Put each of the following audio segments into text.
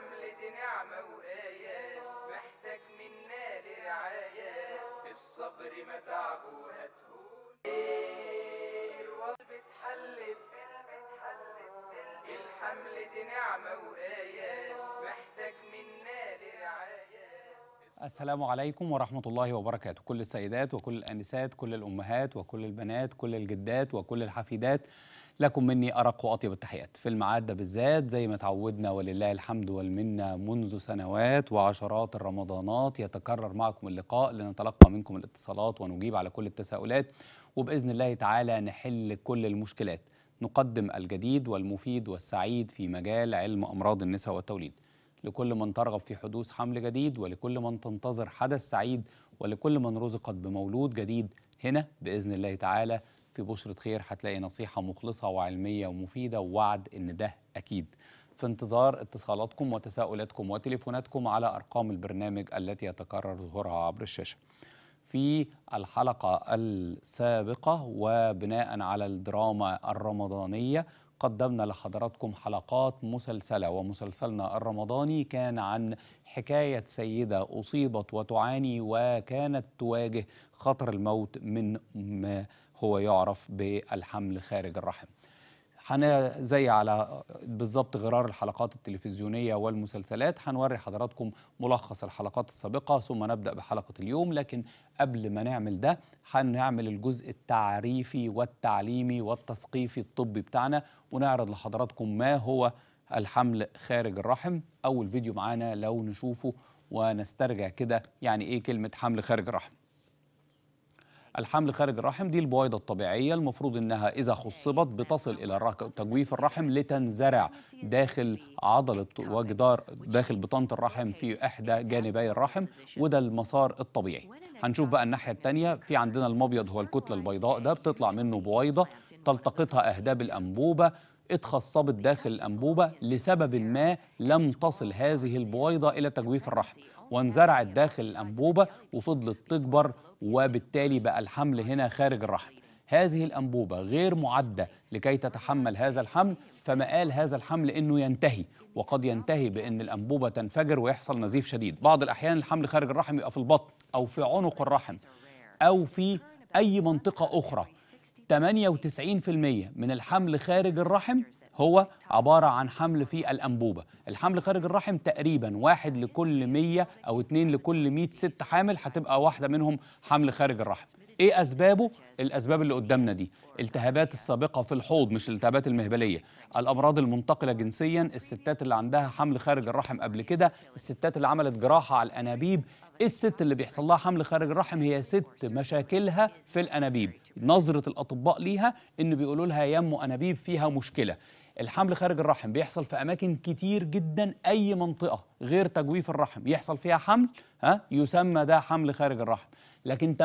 حملة نعمة وآيات محتاج منا لرعاية الصبر ما متعب وهتهون الوضع بتحلب الحمل دي نعمة وآيات محتاج منا لرعاية السلام عليكم ورحمة الله وبركاته كل السيدات وكل الأنسات كل الأمهات وكل البنات كل الجدات وكل الحفيدات لكم مني أرق وأطيب التحيات في الميعاد ده بالذات زي ما تعودنا ولله الحمد والمنة منذ سنوات وعشرات الرمضانات يتكرر معكم اللقاء لنتلقى منكم الاتصالات ونجيب على كل التساؤلات وبإذن الله تعالى نحل كل المشكلات نقدم الجديد والمفيد والسعيد في مجال علم أمراض النساء والتوليد لكل من ترغب في حدوث حمل جديد ولكل من تنتظر حدث سعيد ولكل من رزقت بمولود جديد هنا بإذن الله تعالى في بشرة خير هتلاقي نصيحة مخلصة وعلمية ومفيدة ووعد إن ده أكيد في انتظار اتصالاتكم وتساؤلاتكم وتليفوناتكم على أرقام البرنامج التي يتكرر ظهورها عبر الشاشة في الحلقة السابقة وبناء على الدراما الرمضانية قدمنا لحضراتكم حلقات مسلسلة ومسلسلنا الرمضاني كان عن حكاية سيدة أصيبت وتعاني وكانت تواجه خطر الموت من ما هو يعرف بالحمل خارج الرحم زي على بالظبط غرار الحلقات التلفزيونية والمسلسلات هنوري حضراتكم ملخص الحلقات السابقة ثم نبدأ بحلقة اليوم لكن قبل ما نعمل ده هنعمل الجزء التعريفي والتعليمي والتثقيفي الطبي بتاعنا ونعرض لحضراتكم ما هو الحمل خارج الرحم أول فيديو معانا لو نشوفه ونسترجع كده يعني إيه كلمة حمل خارج الرحم الحمل خارج الرحم دي البويضة الطبيعية المفروض أنها إذا خصبت بتصل إلى تجويف الرحم لتنزرع داخل عضلة وجدار داخل بطانة الرحم في إحدى جانبي الرحم وده المسار الطبيعي هنشوف بقى الناحية التانية في عندنا المبيض هو الكتلة البيضاء ده بتطلع منه بويضة تلتقطها أهداب الأنبوبة اتخصبت داخل الأنبوبة لسبب ما لم تصل هذه البويضة إلى تجويف الرحم وانزرعت داخل الأنبوبة وفضلت تكبر وبالتالي بقى الحمل هنا خارج الرحم هذه الأنبوبة غير معدة لكي تتحمل هذا الحمل فمقال هذا الحمل أنه ينتهي وقد ينتهي بأن الأنبوبة تنفجر ويحصل نزيف شديد بعض الأحيان الحمل خارج الرحم يبقى في البطن أو في عنق الرحم أو في أي منطقة أخرى 98% من الحمل خارج الرحم هو عبارة عن حمل في الأنبوبة الحمل خارج الرحم تقريبا واحد لكل 100 أو اتنين لكل 100 ست حامل هتبقى واحدة منهم حمل خارج الرحم ايه اسبابه الاسباب اللي قدامنا دي التهابات السابقه في الحوض مش الالتهابات المهبليه الامراض المنتقله جنسيا الستات اللي عندها حمل خارج الرحم قبل كده الستات اللي عملت جراحه على الانابيب الست اللي بيحصل لها حمل خارج الرحم هي ست مشاكلها في الانابيب نظره الاطباء ليها ان بيقولوا لها ام انابيب فيها مشكله الحمل خارج الرحم بيحصل في اماكن كتير جدا اي منطقه غير تجويف الرحم يحصل فيها حمل ها يسمى ده حمل خارج الرحم لكن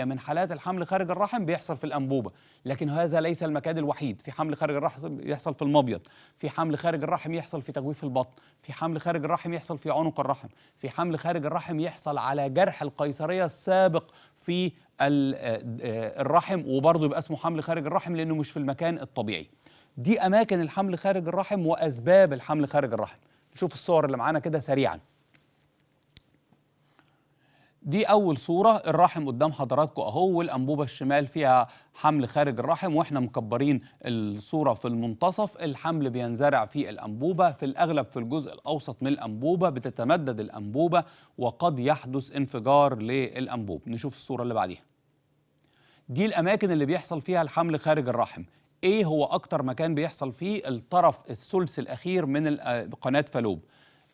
98% من حالات الحمل خارج الرحم بيحصل في الأنبوبة لكن هذا ليس المكان الوحيد في حمل خارج الرحم يحصل في المبيض في حمل خارج الرحم يحصل في تجويف البطن في حمل خارج الرحم يحصل في عنق الرحم في حمل خارج الرحم يحصل على جرح القيصرية السابق في آه، الرحم وبرضه يبقى اسمه حمل خارج الرحم لأنه مش في المكان الطبيعي دي أماكن الحمل خارج الرحم وأسباب الحمل خارج الرحم نشوف الصور اللي معانا كده سريعاً دي أول صورة الرحم قدام حضراتكم أهو والأنبوبة الشمال فيها حمل خارج الرحم وإحنا مكبرين الصورة في المنتصف الحمل بينزرع في الأنبوبة في الأغلب في الجزء الأوسط من الأنبوبة بتتمدد الأنبوبة وقد يحدث انفجار للأنبوب نشوف الصورة اللي بعديها دي الأماكن اللي بيحصل فيها الحمل خارج الرحم إيه هو أكتر مكان بيحصل فيه الطرف الثلث الأخير من قناة فالوب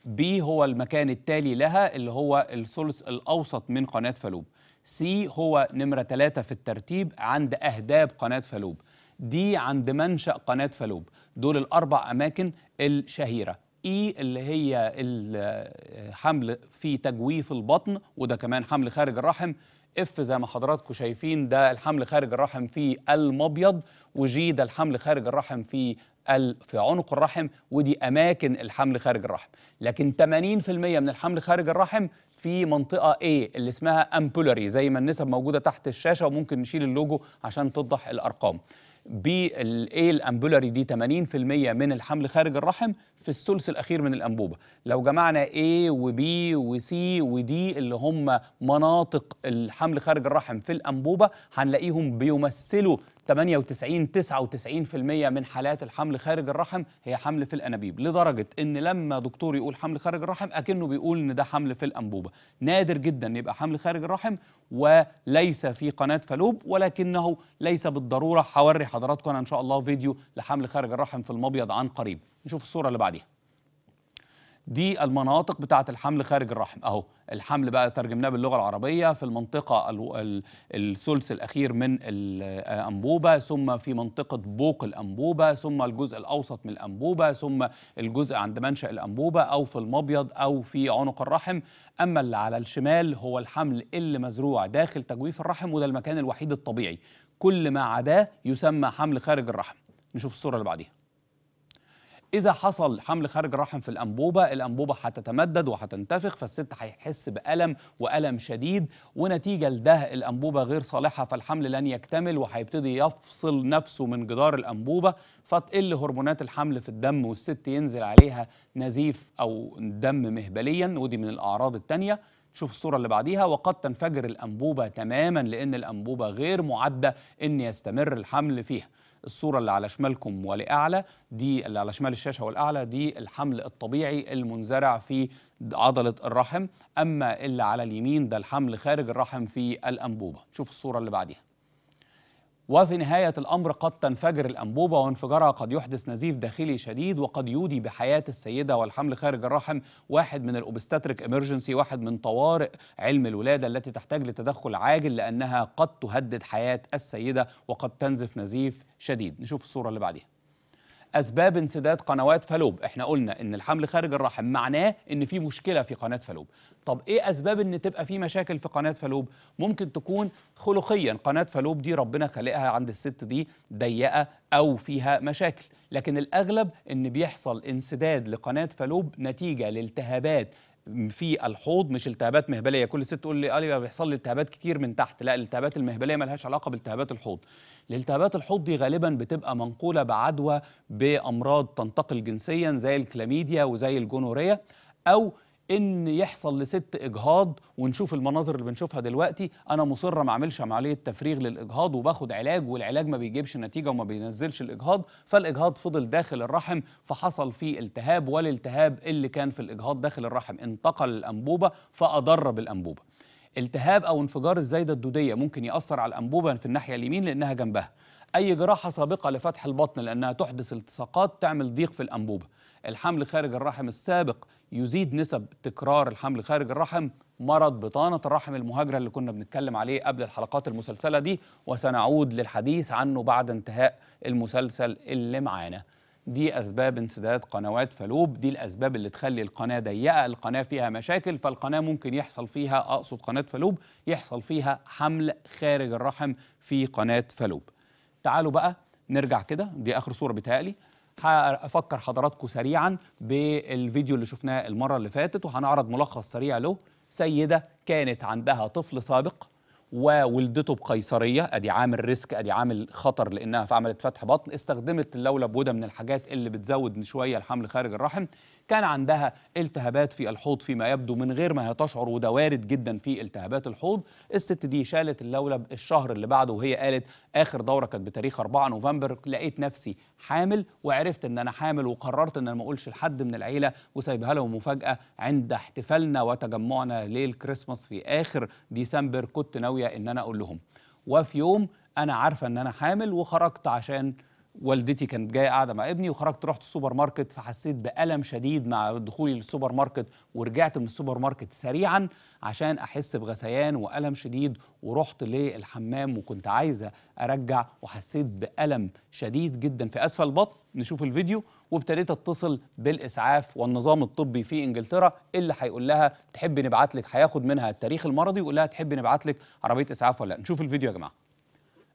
بي هو المكان التالي لها اللي هو الثلث الأوسط من قناة فالوب سي هو نمرة 3 في الترتيب عند أهداب قناة فالوب دي عند منشأ قناة فالوب دول الأربع أماكن الشهيرة إي e اللي هي الحمل في تجويف البطن وده كمان حمل خارج الرحم اف زي ما حضراتكم شايفين ده الحمل خارج الرحم في المبيض وجي ده الحمل خارج الرحم في في عنق الرحم ودي اماكن الحمل خارج الرحم لكن 80% من الحمل خارج الرحم في منطقه A اللي اسمها امبولاري زي ما النسب موجوده تحت الشاشه وممكن نشيل اللوجو عشان توضح الارقام بالايه الامبولاري دي 80% من الحمل خارج الرحم في الثلث الاخير من الانبوبه لو جمعنا A وB وC وD اللي هم مناطق الحمل خارج الرحم في الانبوبه هنلاقيهم بيمثلوا 98 99% من حالات الحمل خارج الرحم هي حمل في الانابيب لدرجه ان لما دكتور يقول حمل خارج الرحم اكنه بيقول ان ده حمل في الانبوبه نادر جدا يبقى حمل خارج الرحم وليس في قناه فالوب ولكنه ليس بالضروره هوري حضراتكم ان شاء الله فيديو لحمل خارج الرحم في المبيض عن قريب نشوف الصوره اللي بعديها دي المناطق بتاعت الحمل خارج الرحم أهو الحمل بقى ترجمناه باللغة العربية في المنطقة الثلث الأخير من الأنبوبة آه، ثم في منطقة بوق الأنبوبة ثم الجزء الأوسط من الأنبوبة ثم الجزء عند منشأ الأنبوبة أو في المبيض أو في عنق الرحم أما اللي على الشمال هو الحمل اللي مزروع داخل تجويف الرحم وده المكان الوحيد الطبيعي كل ما عداه يسمى حمل خارج الرحم نشوف الصورة اللي بعديها إذا حصل حمل خارج الرحم في الأنبوبة الأنبوبة هتتمدد وهتنتفخ فالست هتحس بألم وألم شديد ونتيجة لده الأنبوبة غير صالحة فالحمل لن يكتمل وهيبتدي يفصل نفسه من جدار الأنبوبة فتقل هرمونات الحمل في الدم والست ينزل عليها نزيف أو دم مهبليا ودي من الأعراض التانية شوف الصورة اللي بعديها وقد تنفجر الأنبوبة تماما لأن الأنبوبة غير معدة أن يستمر الحمل فيها الصورة اللي على شمالكم ولأعلى دي اللي على شمال الشاشة والأعلى دي الحمل الطبيعي المنزرع في عضلة الرحم أما اللي على اليمين ده الحمل خارج الرحم في الأنبوبة شوف الصورة اللي بعديها وفي نهاية الأمر قد تنفجر الأنبوبة وانفجارها قد يحدث نزيف داخلي شديد وقد يودي بحياة السيدة والحمل خارج الرحم واحد من الأوبستاتريك إمرجنسي واحد من طوارئ علم الولادة التي تحتاج لتدخل عاجل لأنها قد تهدد حياة السيدة وقد تنزف نزيف شديد نشوف الصورة اللي بعديها اسباب انسداد قنوات فالوب احنا قلنا ان الحمل خارج الرحم معناه ان في مشكله في قناه فالوب طب ايه اسباب ان تبقى في مشاكل في قناه فالوب ممكن تكون خلقيا قناه فالوب دي ربنا خلقها عند الست دي ضيقه او فيها مشاكل لكن الاغلب ان بيحصل انسداد لقناه فالوب نتيجه لالتهابات في الحوض مش التهابات مهبليه كل ست تقول لي قال بيحصل لي التهابات كتير من تحت لا الالتهابات المهبليه ملهاش علاقه بالتهابات الحوض الالتهابات الحوضي غالبا بتبقى منقولة بعدوى بأمراض تنتقل جنسيا زي الكلاميديا وزي الجونوريا أو ان يحصل لست اجهاض ونشوف المناظر اللي بنشوفها دلوقتي انا مصره ما اعملش عمليه تفريغ للاجهاض وباخد علاج والعلاج ما بيجيبش نتيجه وما بينزلش الاجهاض فالاجهاض فضل داخل الرحم فحصل فيه التهاب والالتهاب اللي كان في الاجهاض داخل الرحم انتقل الانبوبه فاضر بالانبوبه التهاب او انفجار الزايده الدوديه ممكن ياثر على الانبوبه في الناحيه اليمين لانها جنبها اي جراحه سابقه لفتح البطن لانها تحدث التصاقات تعمل ضيق في الانبوبه الحمل خارج الرحم السابق يزيد نسب تكرار الحمل خارج الرحم مرض بطانة الرحم المهاجرة اللي كنا بنتكلم عليه قبل الحلقات المسلسلة دي وسنعود للحديث عنه بعد انتهاء المسلسل اللي معانا دي أسباب انسداد قنوات فالوب دي الأسباب اللي تخلي القناة ضيقة القناة فيها مشاكل فالقناة ممكن يحصل فيها أقصد قناة فالوب يحصل فيها حمل خارج الرحم في قناة فالوب تعالوا بقى نرجع كده دي آخر صورة بتهيألي هفكر حضراتكم سريعا بالفيديو اللي شفناه المرة اللي فاتت وهنعرض ملخص سريع له سيدة كانت عندها طفل سابق وولدته بقيصريه ادي عامل ريسك ادي عامل خطر لانها في عمليه فتح بطن استخدمت اللولب وده من الحاجات اللي بتزود شويه الحمل خارج الرحم كان عندها التهابات في الحوض فيما يبدو من غير ما هي تشعر وده وارد جدا في التهابات الحوض الست دي شالت اللولب الشهر اللي بعده وهي قالت اخر دوره كانت بتاريخ 4 نوفمبر لقيت نفسي حامل وعرفت ان انا حامل وقررت ان انا ما اقولش لحد من العيله وسايبها لهم مفاجاه عند احتفالنا وتجمعنا ليل كريسماس في اخر ديسمبر كنت ناويه ان انا اقول لهم وفي يوم انا عارفه ان انا حامل وخرجت عشان والدتي كانت جايه قاعده مع ابني وخرجت رحت السوبر ماركت فحسيت بالم شديد مع دخولي للسوبر ماركت ورجعت من السوبر ماركت سريعا عشان احس بغثيان والم شديد ورحت للحمام وكنت عايزه ارجع وحسيت بالم شديد جدا في اسفل البطن نشوف الفيديو وابتديت اتصل بالاسعاف والنظام الطبي في انجلترا اللي هيقول لها تحب نبعت لك هياخد منها التاريخ المرضي ويقول لها تحب نبعت لك عربيه اسعاف ولا لا نشوف الفيديو يا جماعه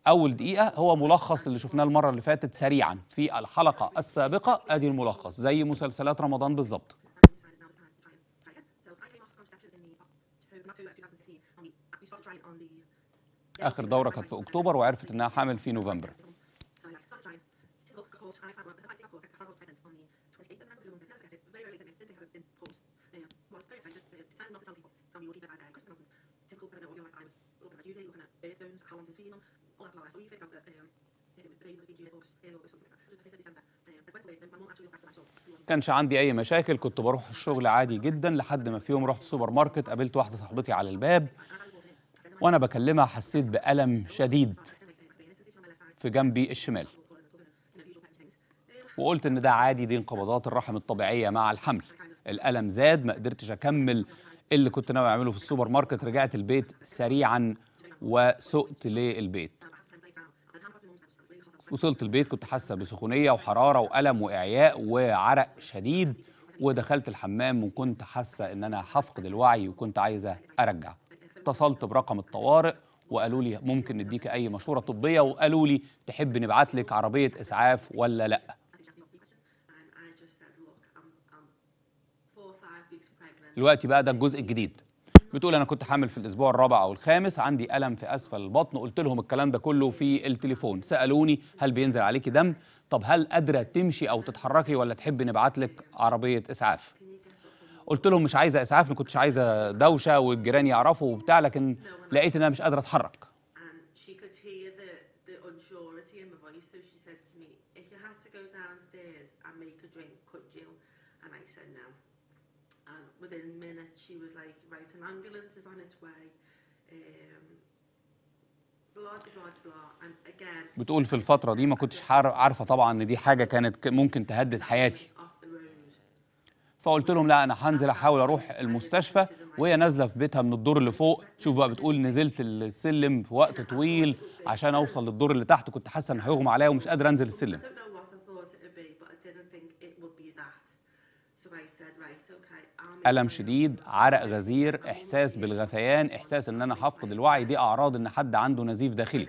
اول دقيقه هو ملخص اللي شفناه المره اللي فاتت سريعا في الحلقه السابقه ادي الملخص زي مسلسلات رمضان بالظبط اخر دوره كانت في اكتوبر وعرفت انها حامل في نوفمبر كانش عندي اي مشاكل كنت بروح الشغل عادي جدا لحد ما في يوم رحت السوبر ماركت قابلت واحده صاحبتي على الباب وانا بكلمها حسيت بالم شديد في جنبي الشمال وقلت ان ده عادي دي انقباضات الرحم الطبيعيه مع الحمل الالم زاد ما قدرتش اكمل اللي كنت ناوي اعمله في السوبر ماركت رجعت البيت سريعا وسقت للبيت وصلت البيت كنت حاسه بسخونيه وحراره والم واعياء وعرق شديد ودخلت الحمام وكنت حاسه ان انا هفقد الوعي وكنت عايزه ارجع اتصلت برقم الطوارئ وقالوا لي ممكن نديك اي مشوره طبيه وقالوا لي تحب نبعت لك عربيه اسعاف ولا لا دلوقتي بقى ده الجزء الجديد بتقول انا كنت حامل في الاسبوع الرابع او الخامس عندي الم في اسفل البطن قلت لهم الكلام ده كله في التليفون سالوني هل بينزل عليكي دم طب هل قادره تمشي او تتحركي ولا تحبي نبعت لك عربيه اسعاف قلت لهم مش عايزه اسعاف ما كنتش عايزه دوشه والجيران يعرفوا وبتاع لكن لقيت ان انا مش قادره اتحرك within minutes she was like, right, an ambulance is on its way. Um, بتقول في الفترة دي ما كنتش عارفة طبعا ان دي حاجة كانت ممكن تهدد حياتي فقلت لهم لا انا هنزل احاول اروح المستشفى وهي نازله في بيتها من الدور اللي فوق شوف بقى بتقول نزلت السلم في وقت طويل عشان اوصل للدور اللي تحت كنت حاسه ان هيغمى عليا ومش قادره انزل السلم ألم شديد عرق غزير إحساس بالغثيان إحساس إن أنا هفقد الوعي دي أعراض إن حد عنده نزيف داخلي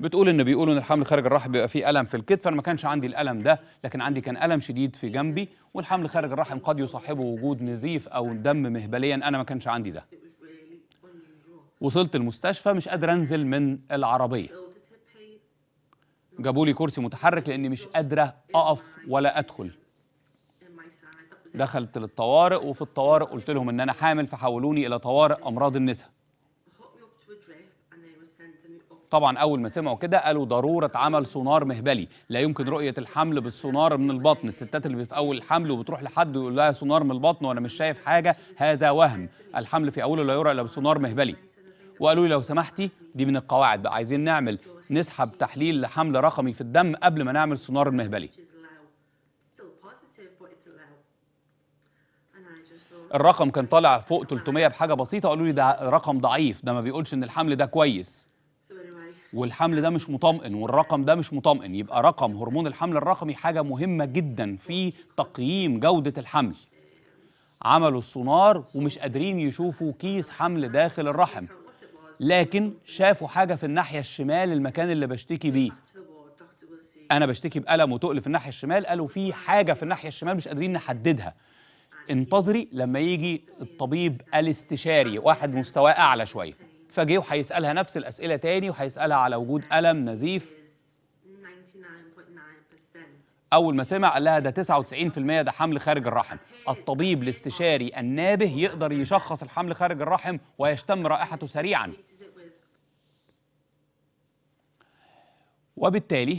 بتقول ان بيقولوا ان الحمل خارج الرحم بيبقى فيه الم في الكتف انا ما كانش عندي الالم ده لكن عندي كان الم شديد في جنبي والحمل خارج الرحم قد يصاحبه وجود نزيف او دم مهبليا انا ما كانش عندي ده وصلت المستشفى مش قادر انزل من العربيه جابوا لي كرسي متحرك لاني مش قادره اقف ولا ادخل دخلت للطوارئ وفي الطوارئ قلت لهم ان انا حامل فحولوني الى طوارئ امراض النساء طبعا اول ما سمعوا كده قالوا ضروره عمل سونار مهبلي لا يمكن رؤيه الحمل بالسونار من البطن الستات اللي في اول الحمل وبتروح لحد ويقول لها سونار من البطن وانا مش شايف حاجه هذا وهم الحمل في اوله لا يرى الا بسونار مهبلي وقالوا لي لو سمحتي دي من القواعد بقى عايزين نعمل نسحب تحليل لحمل رقمي في الدم قبل ما نعمل سونار المهبلي الرقم كان طالع فوق 300 بحاجه بسيطه قالوا لي ده رقم ضعيف ده ما بيقولش ان الحمل ده كويس والحمل ده مش مطمئن والرقم ده مش مطمئن يبقى رقم هرمون الحمل الرقمي حاجه مهمه جدا في تقييم جوده الحمل عملوا السونار ومش قادرين يشوفوا كيس حمل داخل الرحم لكن شافوا حاجه في الناحيه الشمال المكان اللي بشتكي بيه انا بشتكي بالم وتقل في الناحيه الشمال قالوا في حاجه في الناحيه الشمال مش قادرين نحددها انتظري لما يجي الطبيب الاستشاري واحد مستواه اعلى شويه فجه وهيسالها نفس الاسئله تاني وهيسالها على وجود الم نزيف اول ما سمع قال لها ده 99% ده حمل خارج الرحم الطبيب الاستشاري النابه يقدر يشخص الحمل خارج الرحم ويشتم رائحته سريعا وبالتالي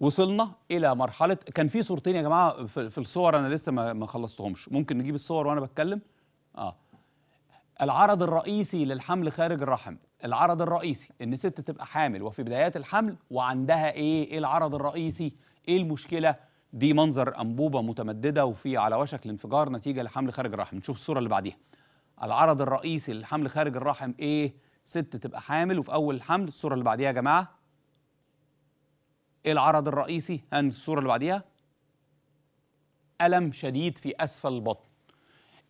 وصلنا الى مرحله كان في صورتين يا جماعه في الصور انا لسه ما خلصتهمش ممكن نجيب الصور وانا بتكلم اه العرض الرئيسي للحمل خارج الرحم العرض الرئيسي ان ست تبقى حامل وفي بدايات الحمل وعندها ايه ايه العرض الرئيسي ايه المشكله دي منظر انبوبه متمدده وفي على وشك الانفجار نتيجه لحمل خارج الرحم نشوف الصوره اللي بعديها العرض الرئيسي للحمل خارج الرحم ايه ست تبقى حامل وفي اول الحمل الصوره اللي بعديها يا جماعه العرض الرئيسي هنمس الصورة اللي بعديها ألم شديد في أسفل البطن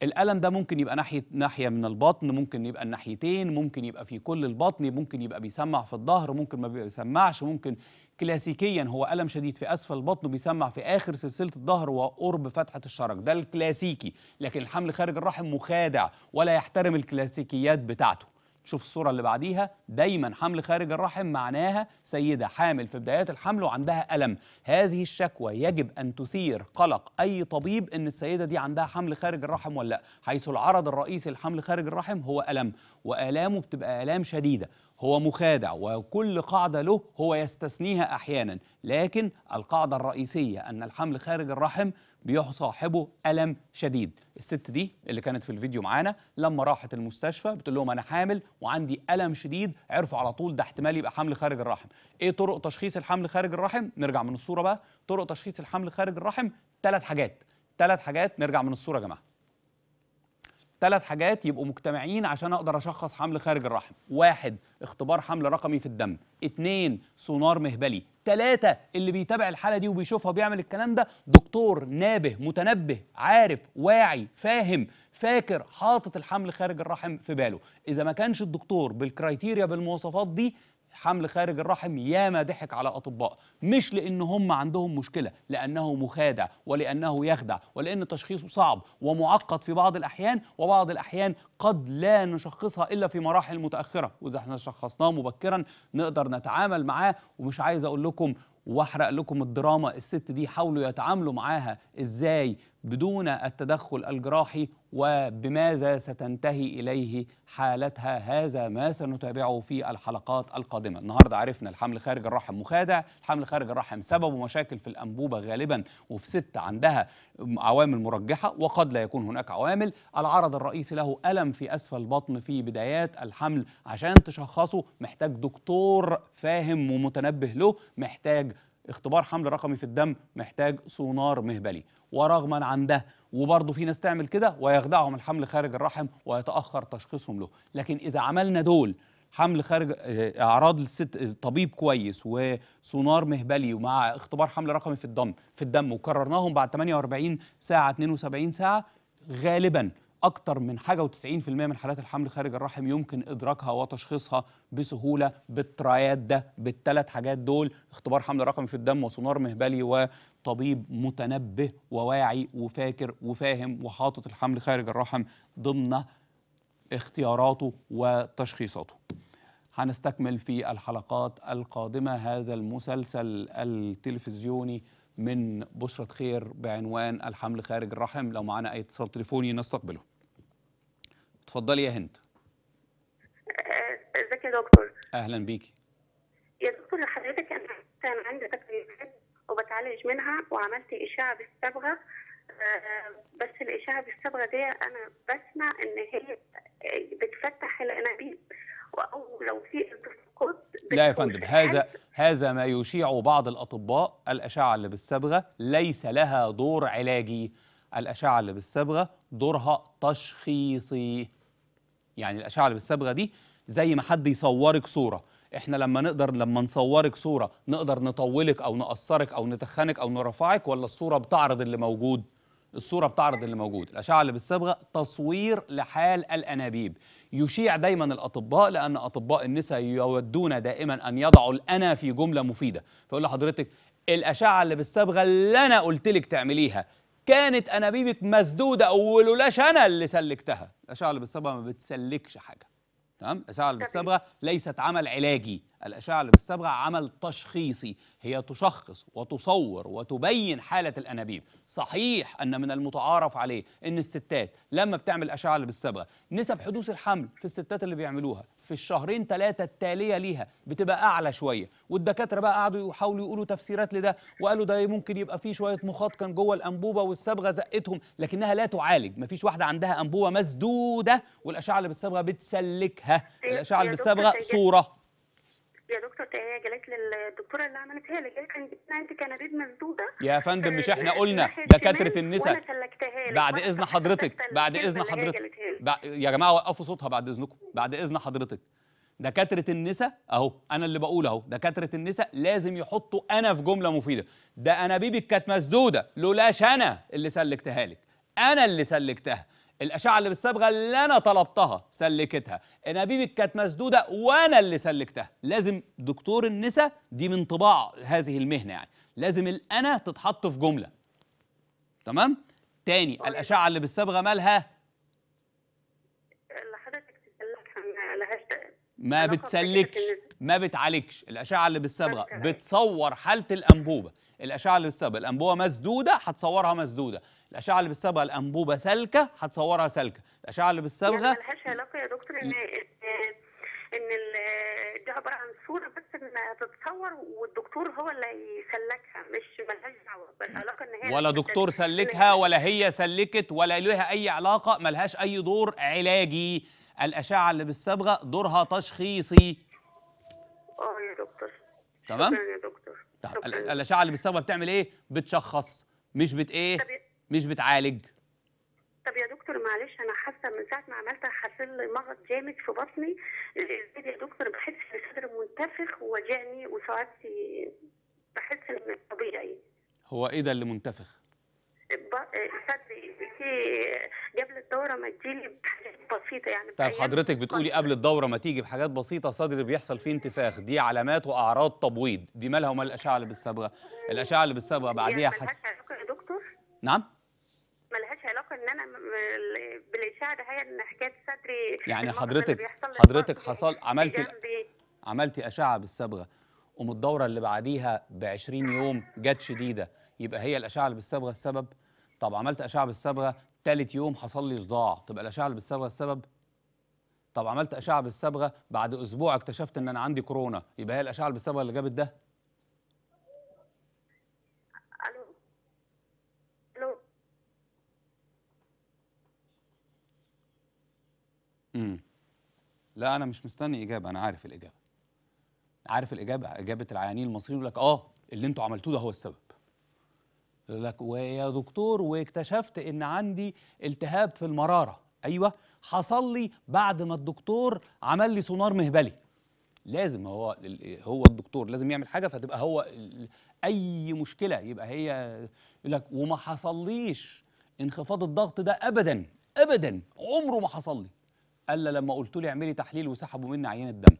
الألم ده ممكن يبقى ناحية ناحية من البطن ممكن يبقى الناحيتين ممكن يبقى في كل البطن ممكن يبقى بيسمع في الظهر ممكن ما بيسمعش ممكن كلاسيكيا هو ألم شديد في أسفل البطن بيسمع في آخر سلسلة الظهر وقرب فتحة الشرج ده الكلاسيكي لكن الحمل خارج الرحم مخادع ولا يحترم الكلاسيكيات بتاعته شوف الصورة اللي بعديها دايما حمل خارج الرحم معناها سيدة حامل في بدايات الحمل وعندها ألم هذه الشكوى يجب أن تثير قلق أي طبيب أن السيدة دي عندها حمل خارج الرحم ولا لا حيث العرض الرئيسي للحمل خارج الرحم هو ألم وآلامه بتبقى آلام شديدة هو مخادع وكل قاعدة له هو يستثنيها أحيانا لكن القاعدة الرئيسية أن الحمل خارج الرحم بيصاحبه ألم شديد الست دي اللي كانت في الفيديو معانا لما راحت المستشفى بتقول لهم أنا حامل وعندي ألم شديد عرفوا على طول ده احتمال يبقى حمل خارج الرحم إيه طرق تشخيص الحمل خارج الرحم نرجع من الصورة بقى طرق تشخيص الحمل خارج الرحم ثلاث حاجات ثلاث حاجات نرجع من الصورة يا جماعة ثلاث حاجات يبقوا مجتمعين عشان اقدر اشخص حمل خارج الرحم واحد اختبار حمل رقمي في الدم اثنين سونار مهبلي ثلاثة اللي بيتابع الحالة دي وبيشوفها وبيعمل الكلام ده دكتور نابه متنبه عارف واعي فاهم فاكر حاطط الحمل خارج الرحم في باله إذا ما كانش الدكتور بالكرايتيريا بالمواصفات دي حمل خارج الرحم ياما ضحك على اطباء مش لان هم عندهم مشكله لانه مخادع ولانه يخدع ولان تشخيصه صعب ومعقد في بعض الاحيان وبعض الاحيان قد لا نشخصها الا في مراحل متاخره واذا احنا شخصناه مبكرا نقدر نتعامل معاه ومش عايز اقول لكم واحرق لكم الدراما الست دي حاولوا يتعاملوا معاها ازاي بدون التدخل الجراحي وبماذا ستنتهي اليه حالتها هذا ما سنتابعه في الحلقات القادمه النهارده عرفنا الحمل خارج الرحم مخادع الحمل خارج الرحم سببه مشاكل في الانبوبه غالبا وفي ست عندها عوامل مرجحه وقد لا يكون هناك عوامل العرض الرئيسي له الم في اسفل البطن في بدايات الحمل عشان تشخصه محتاج دكتور فاهم ومتنبه له محتاج اختبار حمل رقمي في الدم محتاج سونار مهبلي ورغما عن ده وبرضه في ناس تعمل كده ويخدعهم الحمل خارج الرحم ويتاخر تشخيصهم له لكن اذا عملنا دول حمل خارج آه، اعراض الست طبيب كويس وسونار مهبلي ومع اختبار حمل رقمي في الدم في الدم وكررناهم بعد 48 ساعه 72 ساعه غالبا اكتر من حاجه و90% من حالات الحمل خارج الرحم يمكن ادراكها وتشخيصها بسهوله بالترايات ده بالثلاث حاجات دول اختبار حمل رقمي في الدم وسونار مهبلي و طبيب متنبه وواعي وفاكر وفاهم وحاطط الحمل خارج الرحم ضمن اختياراته وتشخيصاته هنستكمل في الحلقات القادمة هذا المسلسل التلفزيوني من بشرة خير بعنوان الحمل خارج الرحم لو معنا أي اتصال تليفوني نستقبله اتفضلي يا هند أه، ازيك يا دكتور اهلا بيكي يا دكتور حضرتك انا عندي تقريبا وبتعالج منها وعملت اشعه بالصبغه آه، بس الاشعه بالصبغه دي انا بسمع ان هي بتفتح الانابيب او لو في التفاقات لا يا فندم هذا هذا ما يشيع بعض الاطباء الاشعه اللي بالصبغه ليس لها دور علاجي الاشعه اللي بالصبغه دورها تشخيصي يعني الاشعه اللي بالصبغه دي زي ما حد يصورك صوره احنا لما نقدر لما نصورك صوره نقدر نطولك او نقصرك او نتخنك او نرفعك ولا الصوره بتعرض اللي موجود الصوره بتعرض اللي موجود الاشعه اللي بالصبغه تصوير لحال الانابيب يشيع دايما الاطباء لان اطباء النساء يودون دائما ان يضعوا الانا في جمله مفيده فيقول لحضرتك الاشعه اللي بالصبغه اللي انا قلت لك تعمليها كانت انابيبك مسدوده اولولاش ولولاش انا اللي سلكتها الاشعه اللي بالصبغه ما بتسلكش حاجه تمام الاشعه اللي بالصبغه ليست عمل علاجي الاشعه اللي بالصبغه عمل تشخيصي هي تشخص وتصور وتبين حاله الانابيب صحيح ان من المتعارف عليه ان الستات لما بتعمل اشعه اللي بالصبغه نسب حدوث الحمل في الستات اللي بيعملوها في الشهرين ثلاثه التاليه ليها بتبقى اعلى شويه والدكاتره بقى قعدوا يحاولوا يقولوا تفسيرات لده وقالوا ده ممكن يبقى فيه شويه مخاط كان جوه الانبوبه والصبغه زقتهم لكنها لا تعالج مفيش واحده عندها انبوبه مسدوده والاشعه اللي بالصبغه بتسلكها الاشعه اللي بالصبغه صوره يا دكتور هي جالت للدكتوره اللي عملتها لي جالت عند انت كنابيب مسدوده يا فندم مش آه، احنا قلنا دكاتره النساء بعد اذن حضرتك بعد اذن حضرتك يا جماعه وقفوا صوتها بعد اذنكم بعد اذن حضرتك دكاتره النساء اهو انا اللي بقول اهو دكاتره النساء لازم يحطوا انا في جمله مفيده ده انابيبك كانت مسدوده لولاش انا اللي سلكتها لك انا اللي سلكتها الاشعه اللي بالصبغه اللي انا طلبتها سلكتها انابيبك كانت مسدوده وانا اللي سلكتها لازم دكتور النساء دي من طباع هذه المهنه يعني لازم الانا تتحط في جمله تمام تاني طيب. الاشعه اللي بالصبغه مالها اللي حضرتك بتسلكها مالهاش ما بتسلكش ما بتعالجش الاشعه اللي بالصبغه بتصور حاله الانبوبه الاشعه اللي بالصبغه الانبوبه مسدوده هتصورها مسدوده الاشعه اللي بالصبغه الانبوبه سالكه هتصورها سالكه الاشعه اللي بالصبغه يعني ملهاش علاقه يا دكتور ان ان دي عباره عن صوره بس انها تتصور والدكتور هو اللي يسلكها مش ملهاش دعوه بالعلاقه ان هي ولا دكتور سلكها ولا هي سلكت ولا لها اي علاقه ملهاش اي دور علاجي الاشعه اللي بالصبغه دورها تشخيصي اه يا دكتور تمام شكرا يا دكتور الاشعه اللي بالصبغه بتعمل ايه بتشخص مش بت ايه مش بتعالج طب يا دكتور معلش انا حاسه من ساعه ما عملتها حاسه لي مرض جامد في بطني يا دكتور بحس بصدر منتفخ ووجعني وساعات بحس ان طبيعي هو ايه ده اللي منتفخ؟ صدري قبل الدوره ما تجيلي بحاجات بسيطه يعني طب حضرتك بتقولي قبل الدوره ما تيجي بحاجات بسيطه صدري بيحصل فيه انتفاخ دي علامات واعراض تبويض دي مالها ومال الاشعه اللي بالصبغه؟ الاشعه اللي بالصبغه بعديها حس... يا دكتور؟ نعم مساعده هي ان حكايه صدري يعني حضرتك حضرتك حصل عملتي عملتي اشعه بالصبغه قوم الدوره اللي بعديها ب 20 يوم جت شديده يبقى هي الاشعه اللي بالصبغه السبب طب عملت اشعه بالصبغه ثالث يوم حصل لي صداع تبقى الاشعه اللي بالصبغه السبب طب عملت اشعه بالصبغه بعد اسبوع اكتشفت ان انا عندي كورونا يبقى هي الاشعه اللي بالصبغه اللي جابت ده لا انا مش مستني اجابه انا عارف الاجابه عارف الاجابه اجابه العيانين المصريين يقول لك اه اللي انتوا عملتوه ده هو السبب يقول لك ويا دكتور واكتشفت ان عندي التهاب في المراره ايوه حصل لي بعد ما الدكتور عمل لي سونار مهبلي لازم هو هو الدكتور لازم يعمل حاجه فتبقى هو اي مشكله يبقى هي يقول لك وما حصليش انخفاض الضغط ده ابدا ابدا عمره ما حصل لي الا لما قلت له اعملي تحليل وسحبوا مني عينه دم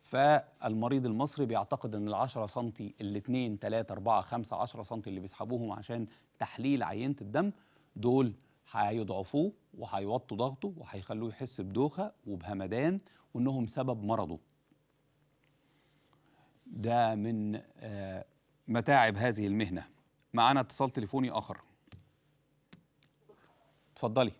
فالمريض المصري بيعتقد ان ال 10 سم ال 2 3 4 5 10 سم اللي بيسحبوهم عشان تحليل عينه الدم دول هيضعفوه وهيوطوا ضغطه وهيخلوه يحس بدوخه وبهمدان وانهم سبب مرضه. ده من آه، متاعب هذه المهنه. معانا اتصال تليفوني اخر. اتفضلي.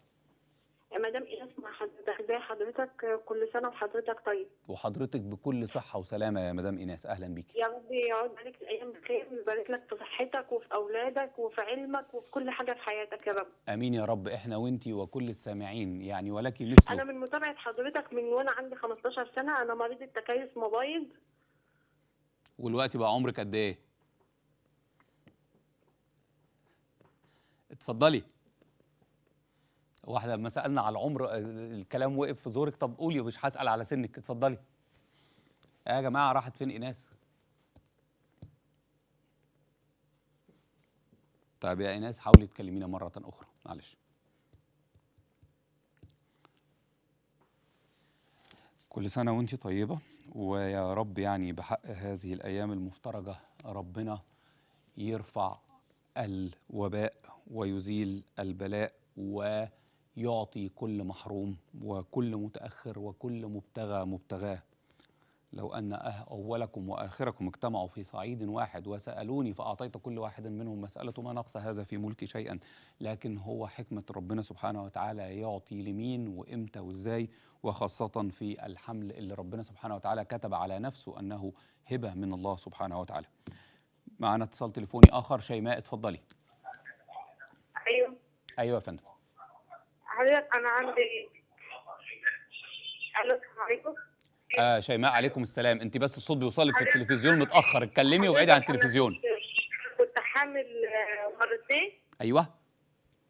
ازي حضرتك كل سنه وحضرتك طيب وحضرتك بكل صحه وسلامه يا مدام ايناس اهلا بيكي يا رب يقعد عليك الايام بخير ويبارك لك في صحتك وفي اولادك وفي علمك وفي كل حاجه في حياتك يا رب امين يا رب احنا وانتي وكل السامعين يعني ولك لسه انا من متابعه حضرتك من وانا عندي 15 سنه انا مريضه تكيس مبايض والوقت بقى عمرك قد ايه اتفضلي واحنا لما سالنا على العمر آه، الكلام وقف في زورك طب قولي مش هسال على سنك اتفضلي يا جماعه راحت فين ايناس طيب يا ايناس حاولي تكلمينا مره اخرى معلش كل سنه وانت طيبه ويا رب يعني بحق هذه الايام المفترجه ربنا يرفع الوباء ويزيل البلاء و يعطي كل محروم وكل متأخر وكل مبتغى مبتغاه لو أن أه أولكم وآخركم اجتمعوا في صعيد واحد وسألوني فأعطيت كل واحد منهم مسألة ما نقص هذا في ملكي شيئا لكن هو حكمة ربنا سبحانه وتعالى يعطي لمين وإمتى وإزاي وخاصة في الحمل اللي ربنا سبحانه وتعالى كتب على نفسه أنه هبة من الله سبحانه وتعالى معنا اتصال تليفوني آخر شيماء اتفضلي أيوه أيوه يا فندم حضرتك انا عندي الو السلام عليكم آه شيماء عليكم السلام انت بس الصوت بيوصل لك في التلفزيون متاخر اتكلمي وابعدي عن التلفزيون كنت حامل آه، مرتين ايوه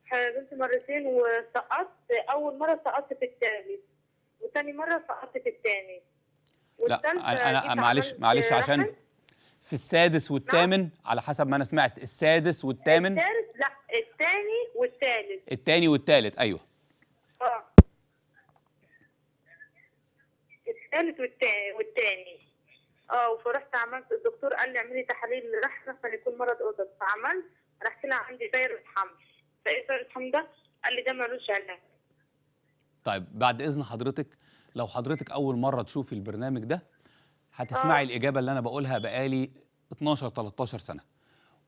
حاملت مرتين وسقطت اول مره سقطت في الثالث وثاني مره سقطت في الثاني لا انا معلش معلش عشان في السادس والثامن نعم. على حسب ما انا سمعت السادس والثامن الثالث لا الثاني والثالث الثاني والثالث ايوه الثالث والثاني اه وفرحت عملت الدكتور قال لي اعملي تحاليل للرحمه يكون مرض اوضه فعملت رحت لها عندي فيروس حمض فايه فيروس حمض ده؟ قال لي ده ملوش علاج طيب بعد اذن حضرتك لو حضرتك اول مره تشوفي البرنامج ده هتسمعي أوه. الاجابه اللي انا بقولها بقالي 12 13 سنه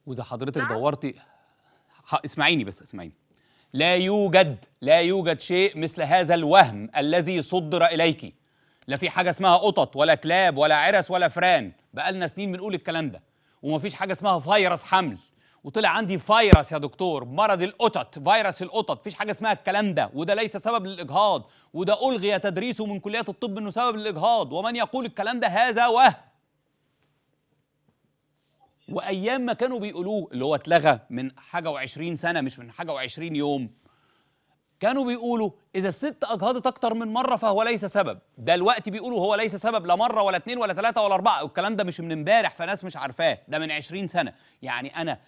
واذا حضرتك نعم. دورتي ح... اسمعيني بس اسمعيني لا يوجد لا يوجد شيء مثل هذا الوهم الذي صدر اليكي لا في حاجه اسمها قطط ولا كلاب ولا عرس ولا فران بقالنا سنين بنقول الكلام ده ومفيش حاجه اسمها فيروس حمل وطلع عندي فيروس يا دكتور مرض القطط فيروس القطط مفيش حاجه اسمها الكلام ده وده ليس سبب للاجهاض وده الغي تدريسه من كليات الطب انه سبب للاجهاض ومن يقول الكلام ده هذا وهم وايام ما كانوا بيقولوه اللي هو اتلغى من حاجه و20 سنه مش من حاجه و20 يوم كانوا بيقولوا إذا الست أجهضت أكتر من مرة فهو ليس سبب دلوقتي بيقولوا هو ليس سبب لا مرة ولا اتنين ولا تلاتة ولا أربعة والكلام ده مش من امبارح فناس مش عارفاه ده من عشرين سنة يعني أنا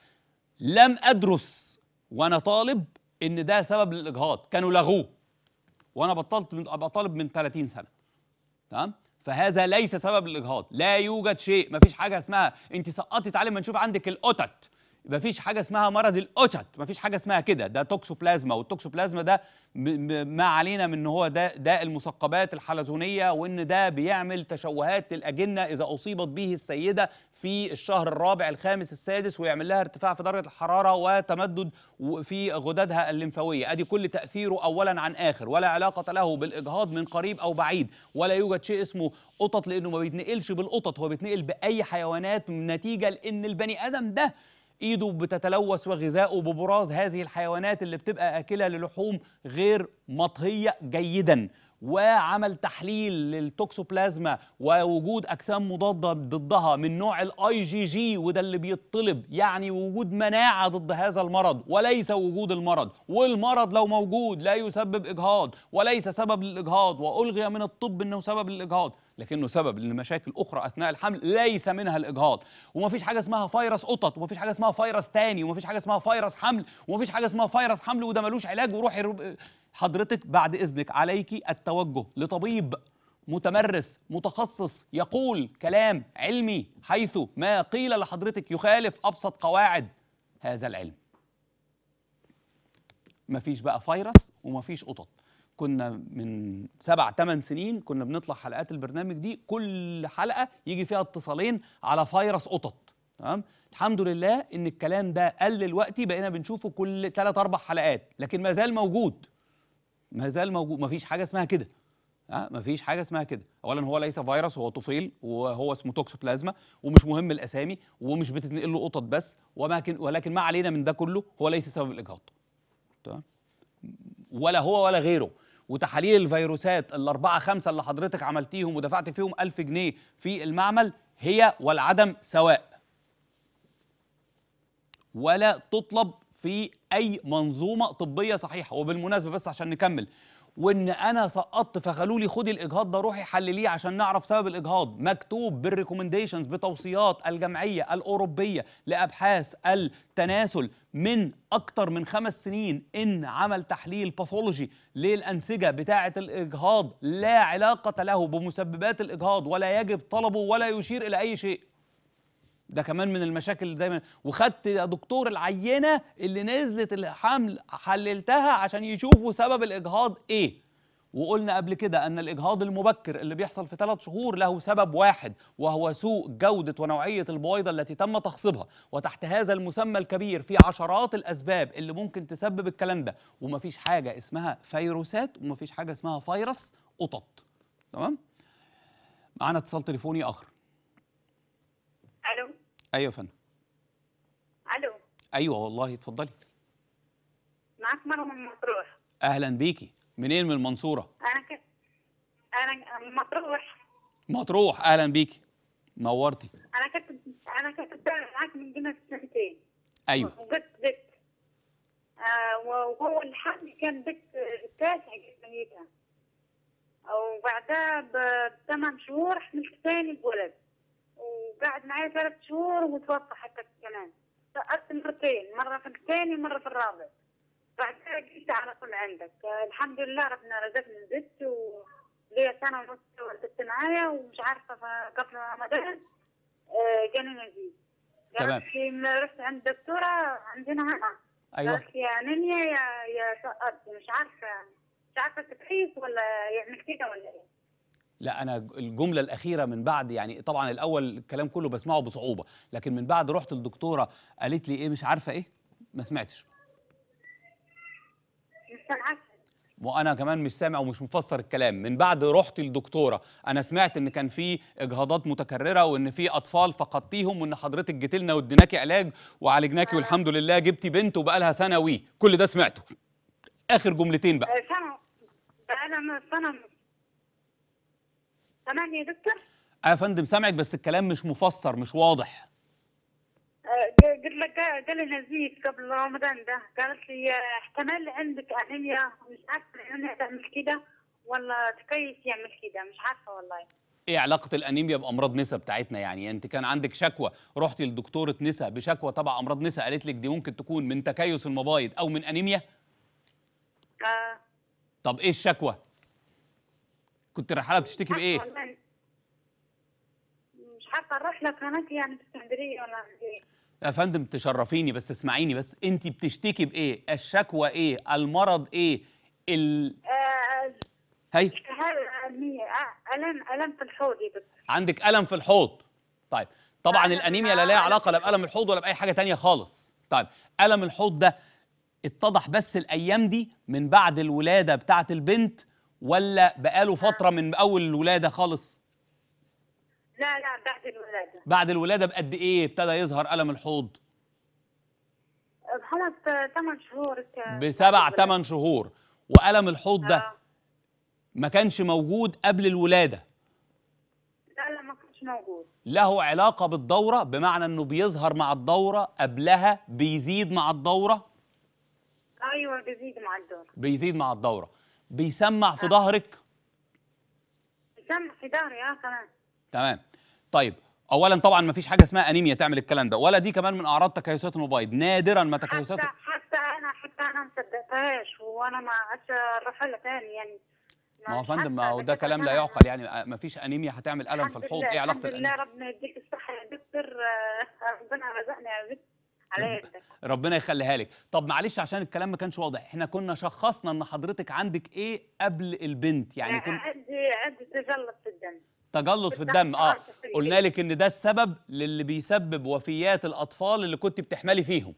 لم أدرس وأنا طالب إن ده سبب للإجهاض كانوا لغوه وأنا بطلت من بطالب من 30 سنة تمام فهذا ليس سبب للإجهاض لا يوجد شيء مفيش حاجة اسمها أنت سقطت تعالي ما نشوف عندك القطط ما فيش حاجه اسمها مرض الاوتشت ما فيش حاجه اسمها كده ده توكسوبلازما والتوكسوبلازما ده ما علينا من ان هو ده داء المثقبات الحلزونيه وان ده بيعمل تشوهات للاجنه اذا اصيبت به السيده في الشهر الرابع الخامس السادس ويعمل لها ارتفاع في درجه الحراره وتمدد في غددها الليمفاويه ادي كل تاثيره اولا عن اخر ولا علاقه له بالاجهاض من قريب او بعيد ولا يوجد شيء اسمه قطط لانه ما بيتنقلش بالقطط هو بيتنقل باي حيوانات نتيجه لان البني ادم ده ايده بتتلوث وغذائه ببراز هذه الحيوانات اللي بتبقى اكله للحوم غير مطهيه جيدا وعمل تحليل للتوكسوبلازما ووجود اجسام مضاده ضدها من نوع الاي جي جي وده اللي بيطلب يعني وجود مناعه ضد هذا المرض وليس وجود المرض والمرض لو موجود لا يسبب اجهاض وليس سبب للاجهاض والغي من الطب انه سبب للاجهاض لكنه سبب لمشاكل اخرى اثناء الحمل ليس منها الاجهاض ومفيش حاجه اسمها فيروس قطط ومفيش حاجه اسمها فيروس تاني ومفيش حاجه اسمها فيروس حمل ومفيش حاجه اسمها فيروس حمل وده ملوش علاج وروحي حضرتك بعد اذنك عليكي التوجه لطبيب متمرس متخصص يقول كلام علمي حيث ما قيل لحضرتك يخالف ابسط قواعد هذا العلم مفيش بقى فيروس ومفيش قطط كنا من سبع ثمان سنين كنا بنطلع حلقات البرنامج دي كل حلقه يجي فيها اتصالين على فيروس قطط تمام الحمد لله ان الكلام ده قل دلوقتي بقينا بنشوفه كل ثلاث اربع حلقات لكن ما زال موجود ما زال موجود ما فيش حاجه اسمها كده أه؟ ما فيش حاجه اسمها كده اولا هو ليس فيروس هو طفيل وهو اسمه توكسوبلازما ومش مهم الاسامي ومش بتتنقل له قطط بس ولكن ولكن ما علينا من ده كله هو ليس سبب الاجهاض تمام ولا هو ولا غيره وتحاليل الفيروسات الأربعة خمسة اللي حضرتك عملتيهم ودفعت فيهم ألف جنيه في المعمل هي والعدم سواء ولا تطلب في أي منظومة طبية صحيحة وبالمناسبة بس عشان نكمل وان انا سقطت فخلوا لي خدي الاجهاض ده روحي حلليه عشان نعرف سبب الاجهاض مكتوب بالريكومنديشنز بتوصيات الجمعيه الاوروبيه لابحاث التناسل من اكتر من خمس سنين ان عمل تحليل باثولوجي للانسجه بتاعه الاجهاض لا علاقه له بمسببات الاجهاض ولا يجب طلبه ولا يشير الى اي شيء ده كمان من المشاكل اللي دايما وخدت يا دكتور العينه اللي نزلت الحمل حللتها عشان يشوفوا سبب الاجهاض ايه وقلنا قبل كده ان الاجهاض المبكر اللي بيحصل في ثلاث شهور له سبب واحد وهو سوء جوده ونوعيه البويضه التي تم تخصيبها وتحت هذا المسمى الكبير في عشرات الاسباب اللي ممكن تسبب الكلام ده ومفيش حاجه اسمها فيروسات ومفيش حاجه اسمها فيروس قطط تمام معانا اتصال تليفوني اخر الو ايوه يا فندم الو ايوه والله اتفضلي معاك مروه من مطروح اهلا بيكي منين من المنصوره انا كده انا مطروح مطروح اهلا بيكي نورتي انا كنت انا كنت معاك من جنة سنتين ايوه وجبت بيت آه وهو الحمل كان بيت تاسع جدا وبعدها بثمان شهور حملت ثاني الولد وقعد معي ثلاث شهور ومتوفى حتى كمان سألت مرتين مرة في الثاني ومرة في الرابع بعد كده جيت على طول عندك الحمد لله ربنا رزقني زدت وليا سنة ونص ولدت معايا ومش عارفة قبل رمضان آه، جاني نزيد تمام رحت عند الدكتورة عندنا هنا ايوه قالت يا نينيا يا يا سقط مش عارفة مش عارفة تكيف ولا يعمل كده ولا ايه لا انا الجمله الاخيره من بعد يعني طبعا الاول الكلام كله بسمعه بصعوبه لكن من بعد رحت للدكتوره قالت لي ايه مش عارفه ايه ما سمعتش مش وانا كمان مش سامع ومش مفسر الكلام من بعد رحت للدكتوره انا سمعت ان كان في اجهاضات متكرره وان في اطفال فقدتيهم وان حضرتك جيت لنا واديناكي علاج وعالجناكي آه. والحمد لله جبتي بنت وبقى لها سنه وي كل ده سمعته اخر جملتين بقى آه، انا سنه سامعني يا دكتور؟ اه يا فندم سامعك بس الكلام مش مفسر مش واضح قلت لك قال نزيف قبل رمضان ده قالت لي آه، احتمال عندك انيميا مش عارفه انيميا تعمل كده ولا تكيس يعمل كده مش عارفه والله ايه علاقه الانيميا بامراض نسا بتاعتنا يعني انت كان عندك شكوى رحتي لدكتوره نسا بشكوى تبع امراض نسا قالت لك دي ممكن تكون من تكيس المبايض او من انيميا آه. طب ايه الشكوى كنت رحاله بتشتكي بايه؟ مش عارفه الرحله كانت يعني في اسكندريه ولا ايه يا فندم تشرفيني بس اسمعيني بس انت بتشتكي بايه؟ الشكوى ايه؟ المرض ايه؟ ال آه هي آه، الم الم في الحوض يا عندك الم في الحوض طيب طبعا الانيميا لا لها علاقه لا بالم الحوض ولا باي حاجه تانية خالص طيب الم الحوض ده اتضح بس الايام دي من بعد الولاده بتاعه البنت ولا بقاله فتره من اول الولاده خالص لا لا بعد الولاده بعد الولاده بقد ايه ابتدى يظهر الم الحوض خلاص 8 شهور بسبع 8 شهور والم الحوض ده آه. ما كانش موجود قبل الولاده لا لا ما كانش موجود له علاقه بالدوره بمعنى انه بيظهر مع الدوره قبلها بيزيد مع الدوره ايوه بيزيد مع الدوره بيزيد مع الدوره بيسمع في ظهرك بيسمع في ظهري اه تمام تمام طيب اولا طبعا ما فيش حاجه اسمها انيميا تعمل الكلام ده ولا دي كمان من اعراض تكيسات الموبايل نادرا ما تكيسات حتى, حتى انا حتى انا ما صدقتهاش وانا ما عادش اروح لها تاني يعني ما هو فندم ما هو ده كلام لا يعقل يعني ما فيش انيميا هتعمل الم في الحوض ايه علاقه الحمد لله ربنا يديك الصحه يا دكتور آه، ربنا رزقنا يا دكتور ربنا يخليها لك طب معلش عشان الكلام ما كانش واضح احنا كنا شخصنا ان حضرتك عندك ايه قبل البنت يعني كن... عندي عندي تجلط في الدم تجلط في الدم اه قلنا لك ان ده السبب للي بيسبب وفيات الاطفال اللي كنت بتحملي فيهم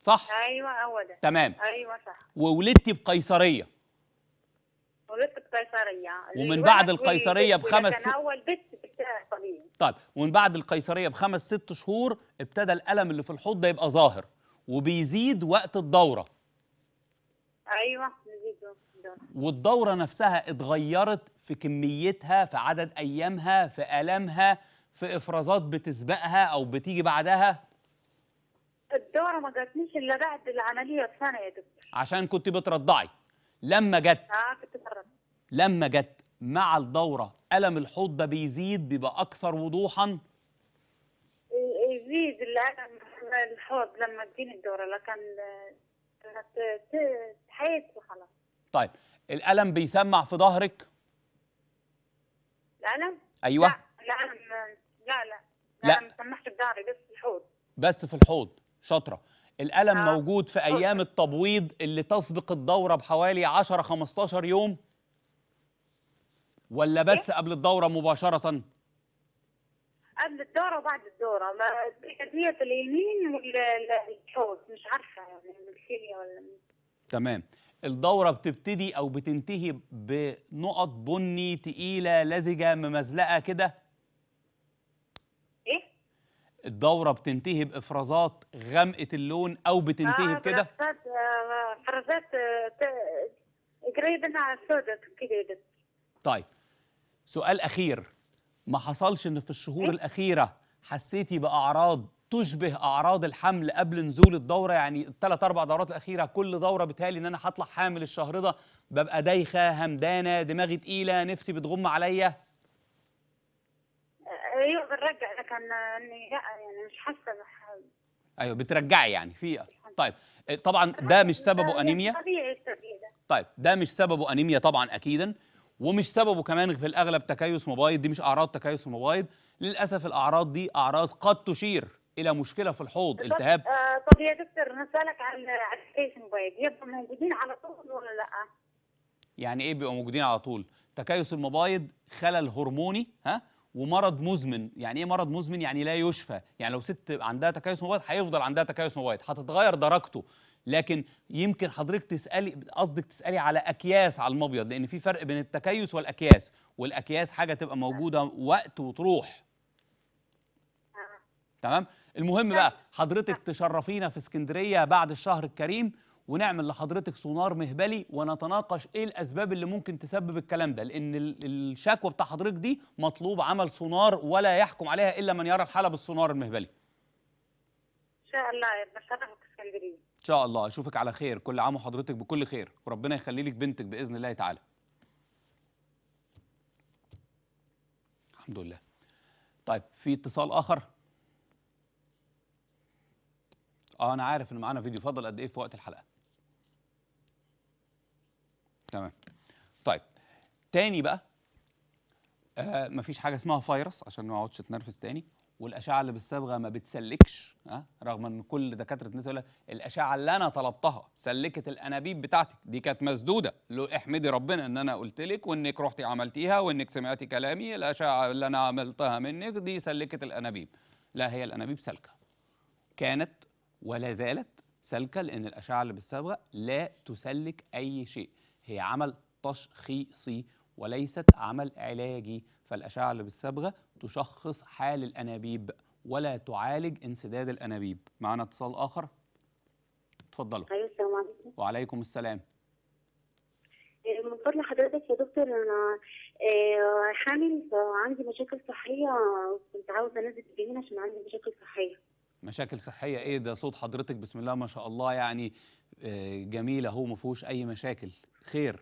صح ايوه هو ده تمام ايوه صح وولدتي بقيصريه ولدت بقيصريه ومن بعد القيصريه بخمس سنين اول بنت طبيعي طيب ومن بعد القيصريه بخمس ست شهور ابتدى الالم اللي في الحوض ده يبقى ظاهر وبيزيد وقت الدوره ايوه بيزيد والدوره نفسها اتغيرت في كميتها في عدد ايامها في المها في افرازات بتسبقها او بتيجي بعدها الدورة ما جاتنيش الا بعد العملية بسنة يا دكتور عشان كنت بترضعي لما جت اه كنت بترضعي لما جت مع الدورة ألم الحوض ده بيزيد بيبقى أكثر وضوحا؟ يزيد الألم الحوض لما تجيني الدورة لكن تحيط وخلاص طيب الألم بيسمع في ظهرك؟ الألم؟ أيوه لا لا لا لا ما سمعش في ظهري بس في الحوض بس في الحوض شاطرة الألم آه. موجود في أيام التبويض اللي تسبق الدورة بحوالي 10 15 يوم ولا بس إيه؟ قبل الدوره مباشره قبل الدورة وبعد الدورة ما هي في اليمين والحوض مش عارفة يعني ولا تمام الدورة بتبتدي أو بتنتهي بنقط بني تقيلة لزجة ممزلقة كده إيه؟ الدورة بتنتهي بإفرازات غامقة اللون أو بتنتهي آه بكده؟ إفرازات آه، إفرازات آه، قريبة على السوداء كده طيب سؤال أخير ما حصلش إن في الشهور إيه؟ الأخيرة حسيتي بأعراض تشبه أعراض الحمل قبل نزول الدورة يعني الثلاث أربع دورات الأخيرة كل دورة بتهالي إن أنا هطلع حامل الشهر ده ببقى دايخة همدانة دماغي تقيلة نفسي بتغم عليا آه، ايوه بنرجع لكن اني لا يعني مش حاسه ايوه بترجعي يعني في إيه؟ طيب آه، طبعا ده مش سببه انيميا طبيعي طيب ده مش سببه انيميا طبعا اكيدا ومش سببه كمان في الاغلب تكيس مبايض دي مش اعراض تكيس مبايض للاسف الاعراض دي اعراض قد تشير الى مشكله في الحوض التهاب آه طب يا دكتور نسالك عن التكيس مبايض يبقوا موجودين على طول ولا لا يعني ايه بيبقوا موجودين على طول تكيس المبايض خلل هرموني ها ومرض مزمن يعني ايه مرض مزمن يعني لا يشفى يعني لو ست عندها تكيس مبايض هيفضل عندها تكيس مبايض هتتغير درجته لكن يمكن حضرتك تسالي قصدك تسالي على اكياس على المبيض لان في فرق بين التكيس والاكياس والاكياس حاجه تبقى موجوده وقت وتروح تمام المهم بقى حضرتك تشرفينا في اسكندريه بعد الشهر الكريم ونعمل لحضرتك سونار مهبلي ونتناقش ايه الاسباب اللي ممكن تسبب الكلام ده لان الشكوى بتاع حضرتك دي مطلوب عمل سونار ولا يحكم عليها الا من يرى الحاله بالسونار المهبلي ان شاء الله يا بشرفك اسكندريه ان شاء الله اشوفك على خير كل عام وحضرتك بكل خير وربنا يخلي لك بنتك باذن الله تعالى الحمد لله طيب في اتصال اخر اه انا عارف ان معانا فيديو فضل قد ايه في وقت الحلقه تمام طيب تاني بقى آه مفيش حاجه اسمها فيروس عشان ما اقعدش اتنرفز تاني والاشعه اللي بالصبغه ما بتسلكش ها رغم ان كل دكاتره الناس يقول الاشعه اللي انا طلبتها سلكت الانابيب بتاعتك دي كانت مسدوده لو احمدي ربنا ان انا قلت لك وانك رحتي عملتيها وانك سمعتي كلامي الاشعه اللي انا عملتها منك دي سلكت الانابيب لا هي الانابيب سالكه كانت ولا زالت سالكه لان الاشعه اللي بالصبغه لا تسلك اي شيء هي عمل تشخيصي وليست عمل علاجي فالاشعه اللي بالصبغه تشخص حال الانابيب ولا تعالج انسداد الانابيب معنا اتصال اخر اتفضلوا ايوه السلام عليكم وعليكم السلام آه، من فضل حضرتك يا دكتور انا آه، حامل وعندي مشاكل صحيه كنت عاوزه انزل الجنين عشان عندي مشاكل صحيه مشاكل صحيه ايه ده صوت حضرتك بسم الله ما شاء الله يعني آه، جميل اهو ما فيهوش اي مشاكل خير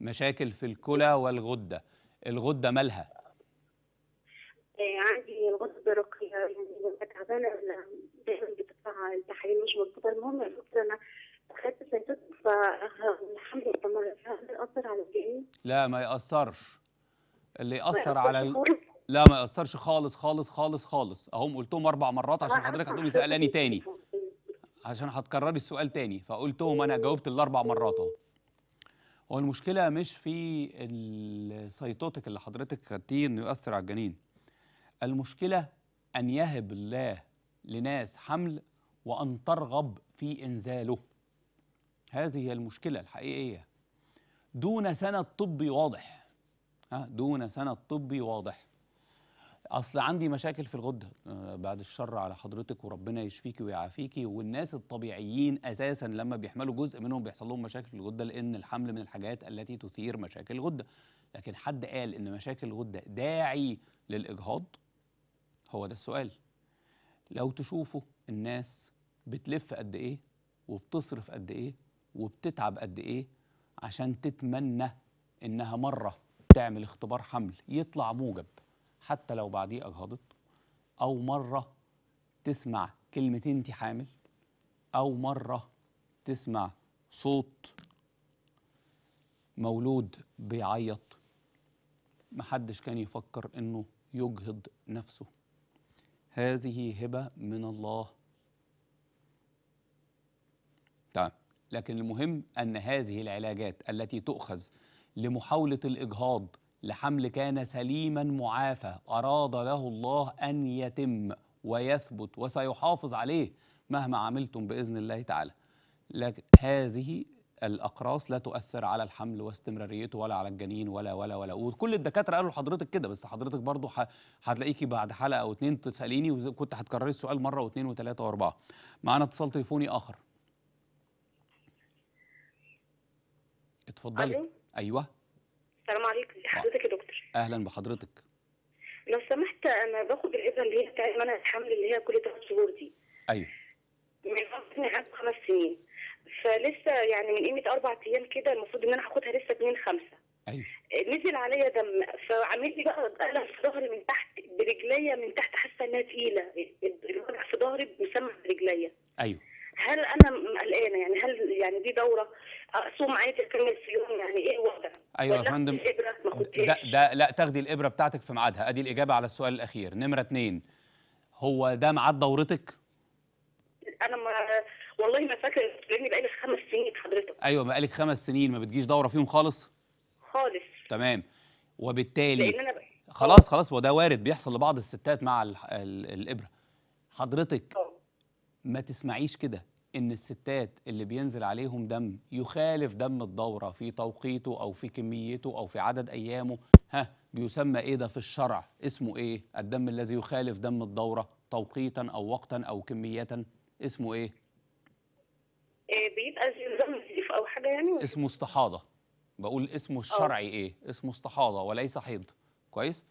مشاكل في الكلى والغده الغده مالها إيه، عندي الغده برقيه يعني تعبانه دايما بتطلع التحاليل مش مظبوطه المهم يا دكتور انا اخدت سيتوت فالحمد لله هل ياثر على الجنين لا ما ياثرش اللي ياثر على ال... لا ما ياثرش خالص خالص خالص خالص اهم قلتهم اربع مرات عشان آه، حضرتك هتقومي سالاني تاني عشان هتكرري السؤال تاني فقلتهم انا إيه. جاوبت الاربع مرات اهو هو المشكله مش في السيتوتك اللي حضرتك خدتيه انه يؤثر على الجنين المشكله ان يهب الله لناس حمل وان ترغب في انزاله هذه هي المشكله الحقيقيه دون سند طبي واضح ها دون سند طبي واضح اصل عندي مشاكل في الغده آه، بعد الشر على حضرتك وربنا يشفيكي ويعافيكي والناس الطبيعيين اساسا لما بيحملوا جزء منهم بيحصل لهم مشاكل في الغده لان الحمل من الحاجات التي تثير مشاكل الغده لكن حد قال ان مشاكل الغده داعي للاجهاض هو ده السؤال لو تشوفوا الناس بتلف قد ايه وبتصرف قد ايه وبتتعب قد ايه عشان تتمنى انها مره تعمل اختبار حمل يطلع موجب حتى لو بعديه اجهضت او مره تسمع كلمتين انت حامل او مره تسمع صوت مولود بيعيط محدش كان يفكر انه يجهض نفسه هذه هبه من الله تمام لكن المهم ان هذه العلاجات التي تؤخذ لمحاوله الاجهاض لحمل كان سليما معافى أراد له الله أن يتم ويثبت وسيحافظ عليه مهما عملتم بإذن الله تعالى لكن هذه الأقراص لا تؤثر على الحمل واستمراريته ولا على الجنين ولا ولا ولا وكل الدكاترة قالوا لحضرتك كده بس حضرتك برضو هتلاقيكي بعد حلقة أو اتنين تسأليني وكنت هتكرري السؤال مرة واتنين وتلاتة وأربعة معانا اتصال تليفوني آخر اتفضلي أيوه حضرتك يا دكتور اهلا بحضرتك لو سمحت انا باخد الاذن اللي هي بتاعت منع الحمل اللي هي كل ثلاث شهور دي ايوه من سنين عندي خمس سنين فلسه يعني من قيمه اربع ايام كده المفروض ان انا هاخدها لسه 2 5 ايوه نزل عليا دم فعامل لي بقى الم في ظهري من تحت برجليا من تحت حاسه انها تقيله الوجع في ظهري مسمع برجليا ايوه هل انا قلقانه يعني هل يعني دي دوره اقسم عادي اكمل في يوم يعني ايه الوضع؟ ايوه يا فندم ده, ده لا تاخدي الابره بتاعتك في ميعادها ادي الاجابه على السؤال الاخير نمره اثنين هو ده ميعاد دورتك؟ انا ما والله ما فاكره لاني بقالي خمس سنين حضرتك ايوه بقالك خمس سنين ما بتجيش دوره فيهم خالص؟ خالص تمام وبالتالي لان انا بقى. خلاص خلاص هو ده وارد بيحصل لبعض الستات مع الـ الـ الابره حضرتك أوه. ما تسمعيش كده ان الستات اللي بينزل عليهم دم يخالف دم الدوره في توقيته او في كميته او في عدد ايامه ها بيسمى ايه ده في الشرع اسمه ايه الدم الذي يخالف دم الدوره توقيتا او وقتا او كمية اسمه إيه؟, ايه بيبقى زي دم نظيف او حاجه يعني اسمه استحاضه بقول اسمه الشرعي ايه اسمه استحاضه وليس حيض كويس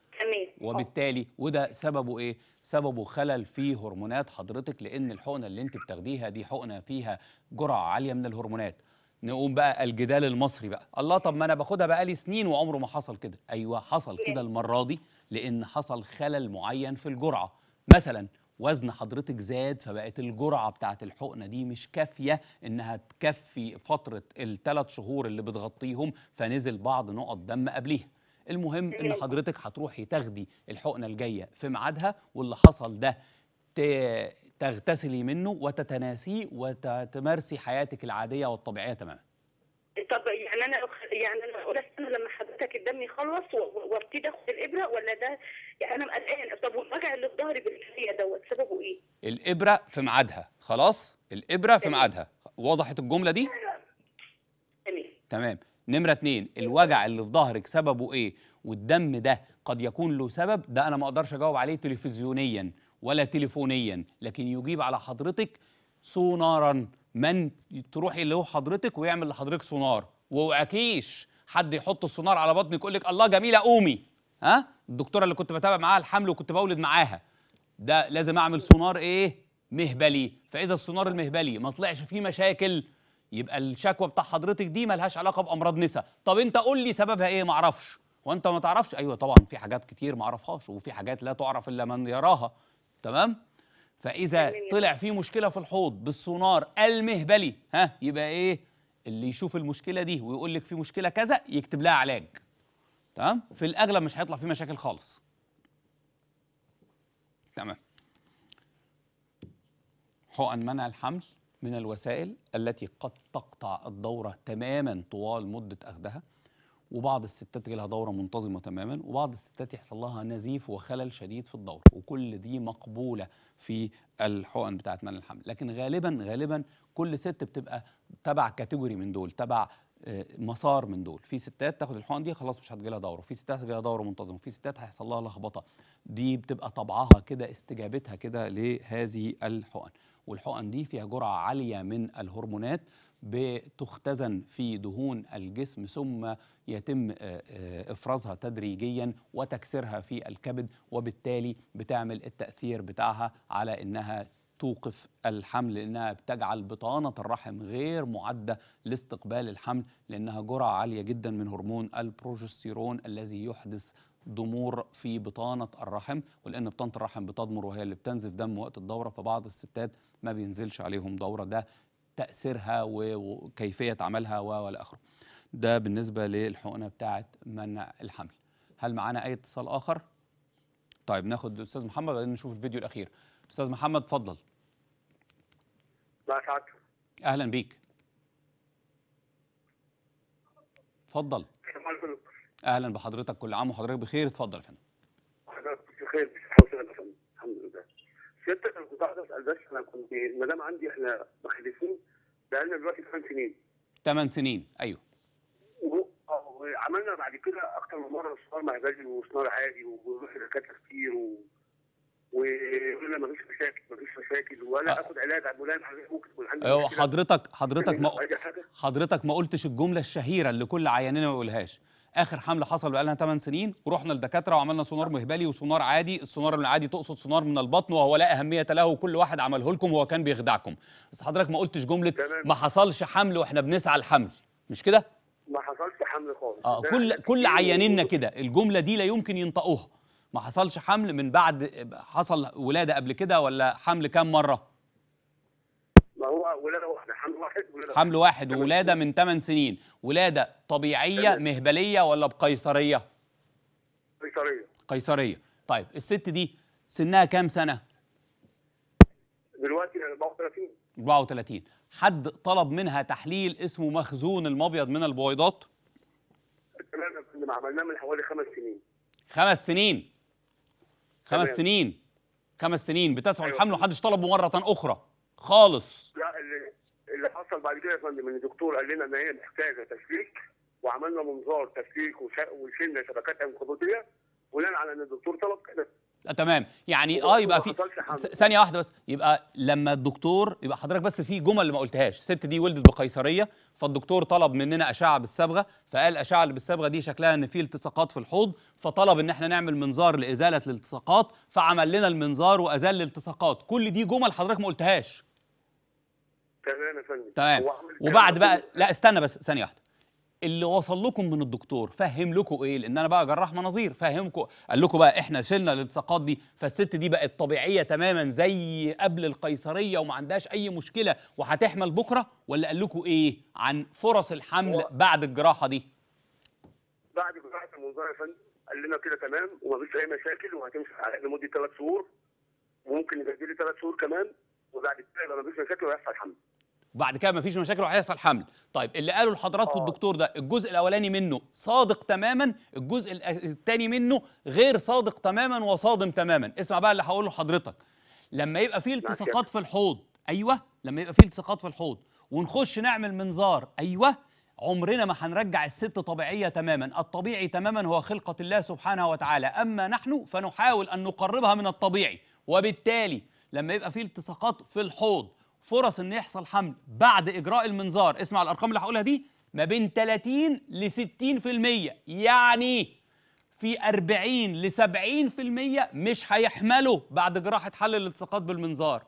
وبالتالي وده سببه ايه سببه خلل في هرمونات حضرتك لان الحقنه اللي انت بتاخديها دي حقنه فيها جرعه عاليه من الهرمونات نقوم بقى الجدال المصري بقى الله طب ما انا باخدها بقى لي سنين وعمره ما حصل كده ايوه حصل كده إيه؟ المره دي لان حصل خلل معين في الجرعه مثلا وزن حضرتك زاد فبقت الجرعه بتاعت الحقنه دي مش كافيه انها تكفي فتره الثلاث شهور اللي بتغطيهم فنزل بعض نقط دم قبليها المهم ان إيه. حضرتك هتروحي تاخدي الحقنه الجايه في ميعادها واللي حصل ده تغتسلي منه وتتناسيه وتمارسي حياتك العاديه والطبيعيه تماما طب يعني انا يعني انا اقول لما حضرتك الدم يخلص وابتدي اخد الابره ولا ده يعني انا قلقان طب والوجع اللي في ظهري بالكليه دوت سببه ايه؟ الابره في ميعادها خلاص الابره في ميعادها وضحت الجمله دي؟ تمام تمام نمرة اتنين الوجع اللي في ظهرك سببه ايه والدم ده قد يكون له سبب ده انا ما اقدرش اجاوب عليه تلفزيونيا ولا تليفونيا لكن يجيب على حضرتك سونارا من تروحي له حضرتك ويعمل لحضرتك سونار واوعكيش حد يحط السونار على بطنك يقول لك الله جميله قومي ها الدكتوره اللي كنت بتابع معاها الحمل وكنت بولد معاها ده لازم اعمل سونار ايه مهبلي فاذا السونار المهبلي ما طلعش فيه مشاكل يبقى الشكوى بتاع حضرتك دي ملهاش علاقه بامراض نسا طب انت قول لي سببها ايه ما اعرفش وانت ما تعرفش ايوه طبعا في حاجات كتير ما اعرفهاش وفي حاجات لا تعرف الا من يراها تمام فاذا طلع في مشكله في الحوض بالسونار المهبلي ها يبقى ايه اللي يشوف المشكله دي ويقول لك في مشكله كذا يكتب لها علاج تمام في الاغلب مش هيطلع في مشاكل خالص تمام حقن منع الحمل من الوسائل التي قد تقطع الدورة تماما طوال مدة أخذها وبعض الستات لها دورة منتظمة تماما وبعض الستات يحصل لها نزيف وخلل شديد في الدورة وكل دي مقبولة في الحقن بتاعت من الحمل لكن غالبا غالبا كل ست بتبقى تبع كاتيجوري من دول تبع آه، مسار من دول في ستات تاخد الحقن دي خلاص مش هتجيلها دوره في ستات هتجيلها دوره منتظمه في ستات هيحصل لها لخبطه دي بتبقى طبعها كده استجابتها كده لهذه الحقن والحقن دي فيها جرعة عالية من الهرمونات بتختزن في دهون الجسم ثم يتم آه، آه، افرازها تدريجيا وتكسيرها في الكبد وبالتالي بتعمل التاثير بتاعها على انها توقف الحمل لانها بتجعل بطانه الرحم غير معده لاستقبال الحمل لانها جرعه عاليه جدا من هرمون البروجستيرون الذي يحدث ضمور في بطانه الرحم ولان بطانه الرحم بتضمر وهي اللي بتنزف دم وقت الدوره فبعض الستات ما بينزلش عليهم دوره ده تاثيرها وكيفيه عملها والى اخره ده بالنسبه للحقنه بتاعه منع الحمل هل معانا اي اتصال اخر طيب ناخد الاستاذ محمد وبعدين نشوف الفيديو الاخير استاذ محمد اتفضل اهلا بيك اتفضل اهلا بحضرتك كل عام وحضرتك بخير اتفضل يا فندم حضرتك بخير سيادتك انا كنت عايز اسال بس انا كنت ما دام عندي احنا مخلصين بقالنا دلوقتي 8 سنين 8 سنين ايوه وعملنا بعد كده اكتر من مره صنار معدلي وصنار عادي وبنروح لدكاتره كتير و... وقلنا ما فيش مشاكل ما فيش مشاكل ولا أه. اخد علاج على مولان ممكن تكون عندي أيوه، حضرتك حضرتك ما حضرتك ما قلتش الجمله الشهيره اللي كل عيانين ما يقولهاش اخر حمل حصل بقى لها 8 سنين ورحنا لدكاتره وعملنا سونار مهبلي وسونار عادي السونار العادي تقصد سونار من البطن وهو لا اهميه له كل واحد عمله لكم هو كان بيخدعكم بس حضرتك ما قلتش جمله ما حصلش حمل واحنا بنسعى الحمل مش كده ما حصلش حمل خالص اه كل كل عيانينا كده الجمله دي لا يمكن ينطقوها ما حصلش حمل من بعد حصل ولاده قبل كده ولا حمل كام مره حمل واحد وولاده من 8 سنين ولاده طبيعيه مهبليه ولا بقيصريه قيصريه قيصريه طيب الست دي سنها كام سنه دلوقتي 34 34 حد طلب منها تحليل اسمه مخزون المبيض من البويضات تمام عملناه من حوالي خمس سنين خمس سنين خمس سنين خمس سنين بتسعوا أيوة. الحمل ومحدش طلبه مره اخرى خالص لا اللي اللي حصل بعد كده يا فندم ان الدكتور قال لنا ان هي محتاجه تسليك وعملنا منظار تسليك وشلنا شبكات انقضاضيه بناء على ان الدكتور طلب كده آه، تمام يعني اه يبقى في ثانيه واحده بس يبقى لما الدكتور يبقى حضرتك بس في جمل اللي ما قلتهاش الست دي ولدت بقيصريه فالدكتور طلب مننا اشعه بالصبغه فقال الاشعه اللي بالصبغه دي شكلها ان في التصاقات في الحوض فطلب ان احنا نعمل منظار لازاله الالتصاقات فعمل لنا المنظار وازال الالتصاقات كل دي جمل حضرتك ما قلتهاش تمام يا فندم تمام وبعد بقى لا استنى بس ثانيه واحده اللي وصل لكم من الدكتور فهم لكم ايه لان انا بقى جراح مناظير فهمكم قال لكم بقى احنا شلنا الالتصاقات دي فالست دي بقت طبيعيه تماما زي قبل القيصريه وما عندهاش اي مشكله وهتحمل بكره ولا قال لكم ايه عن فرص الحمل و... بعد الجراحه دي بعد جراحه المنظار يا فندم قال لنا كده تمام ومفيش اي مشاكل وهتمشي على لمده ثلاث شهور وممكن يجي لي ثلاث شهور كمان وبعد كده مفيش مشاكل وهيحصل حمل وبعد كده مفيش مشاكل وهيحصل حمل طيب اللي قاله لحضراتكم آه. الدكتور ده الجزء الاولاني منه صادق تماما الجزء الثاني منه غير صادق تماما وصادم تماما اسمع بقى اللي هقوله لحضرتك لما يبقى في التصاقات في الحوض ايوه لما يبقى في التصاقات في الحوض ونخش نعمل منظار ايوه عمرنا ما هنرجع الست طبيعية تماما الطبيعي تماما هو خلقة الله سبحانه وتعالى أما نحن فنحاول أن نقربها من الطبيعي وبالتالي لما يبقى في التصاقات في الحوض فرص ان يحصل حمل بعد اجراء المنظار اسمع الارقام اللي هقولها دي ما بين 30 ل 60% يعني في 40 ل 70% مش هيحملوا بعد جراحه حل الالتصاقات بالمنظار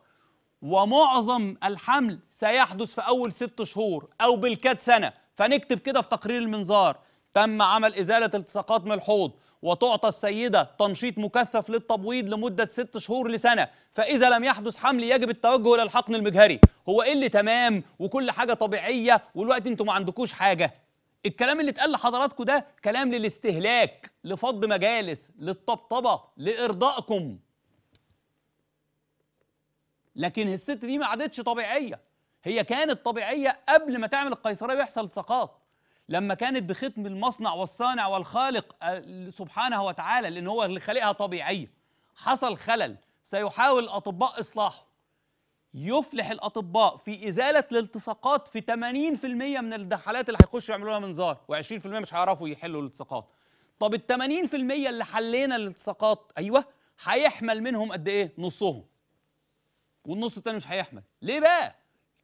ومعظم الحمل سيحدث في اول ست شهور او بالكاد سنه فنكتب كده في تقرير المنظار تم عمل ازاله التصاقات من الحوض وتعطى السيدة تنشيط مكثف للتبويض لمدة ست شهور لسنة فإذا لم يحدث حمل يجب التوجه إلى الحقن المجهري هو إيه اللي تمام وكل حاجة طبيعية والوقت أنتم ما عندكوش حاجة الكلام اللي اتقال لحضراتكم ده كلام للاستهلاك لفض مجالس للطبطبة لإرضائكم لكن الست دي ما عادتش طبيعية هي كانت طبيعية قبل ما تعمل القيصرية ويحصل سقاط لما كانت بختم المصنع والصانع والخالق آه، سبحانه وتعالى لأن هو اللي خالقها طبيعية حصل خلل سيحاول الأطباء إصلاحه يفلح الأطباء في إزالة الالتصاقات في 80% من الحالات اللي هيخشوا يعملوا لها منظار و20% مش هيعرفوا يحلوا الالتصاقات طب ال 80% اللي حلينا الالتصاقات أيوه هيحمل منهم قد إيه؟ نصهم والنص التاني مش هيحمل ليه بقى؟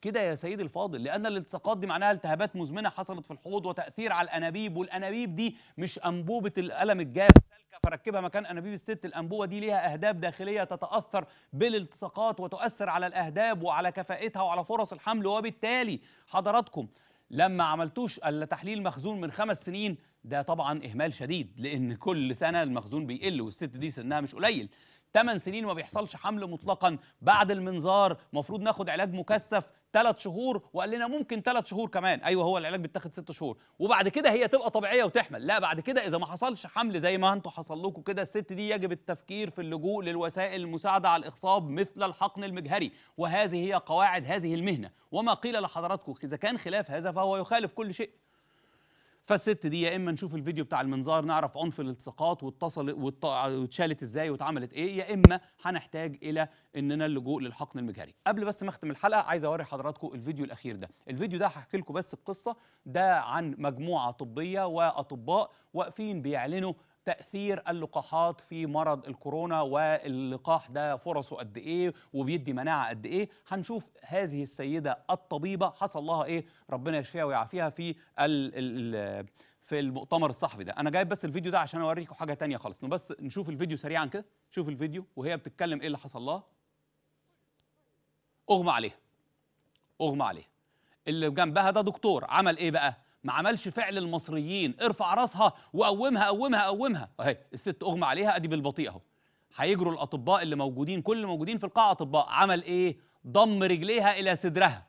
كده يا سيدي الفاضل لان الالتصاقات دي معناها التهابات مزمنه حصلت في الحوض وتاثير على الانابيب والانابيب دي مش انبوبه القلم الجاف سالكه فركبها مكان انابيب الست الانبوبه دي ليها اهداب داخليه تتاثر بالالتصاقات وتؤثر على الاهداب وعلى كفاءتها وعلى فرص الحمل وبالتالي حضراتكم لما عملتوش التحليل مخزون من خمس سنين ده طبعا اهمال شديد لان كل سنه المخزون بيقل والست دي سنها مش قليل 8 سنين ما بيحصلش حمل مطلقا بعد المنظار مفروض ناخد علاج مكثف ثلاث شهور وقال لنا ممكن ثلاث شهور كمان ايوه هو العلاج بيتاخد ست شهور وبعد كده هي تبقى طبيعيه وتحمل لا بعد كده اذا ما حصلش حمل زي ما انتم حصل لكم كده الست دي يجب التفكير في اللجوء للوسائل المساعده على الاخصاب مثل الحقن المجهري وهذه هي قواعد هذه المهنه وما قيل لحضراتكم اذا كان خلاف هذا فهو يخالف كل شيء فالست دي يا اما نشوف الفيديو بتاع المنظار نعرف عنف الالتصاقات واتصل واتشالت ازاي واتعملت ايه يا اما هنحتاج الى اننا اللجوء للحقن المجهري قبل بس ما اختم الحلقه عايز اوري حضراتكم الفيديو الاخير ده الفيديو ده هحكي لكم بس القصه ده عن مجموعه طبيه واطباء واقفين بيعلنوا تاثير اللقاحات في مرض الكورونا واللقاح ده فرصه قد ايه وبيدي مناعه قد ايه هنشوف هذه السيده الطبيبه حصل لها ايه ربنا يشفيها ويعافيها في الـ الـ في المؤتمر الصحفي ده انا جايب بس الفيديو ده عشان اوريكم حاجه تانية خالص بس نشوف الفيديو سريعا كده شوف الفيديو وهي بتتكلم ايه اللي حصل لها اغمى عليها اغمى عليها اللي جنبها ده دكتور عمل ايه بقى ما عملش فعل المصريين ارفع راسها وقومها قومها قومها اهي الست اغمى عليها ادي بالبطيء اهو هيجروا الاطباء اللي موجودين كل اللي موجودين في القاعه اطباء عمل ايه ضم رجليها الى صدرها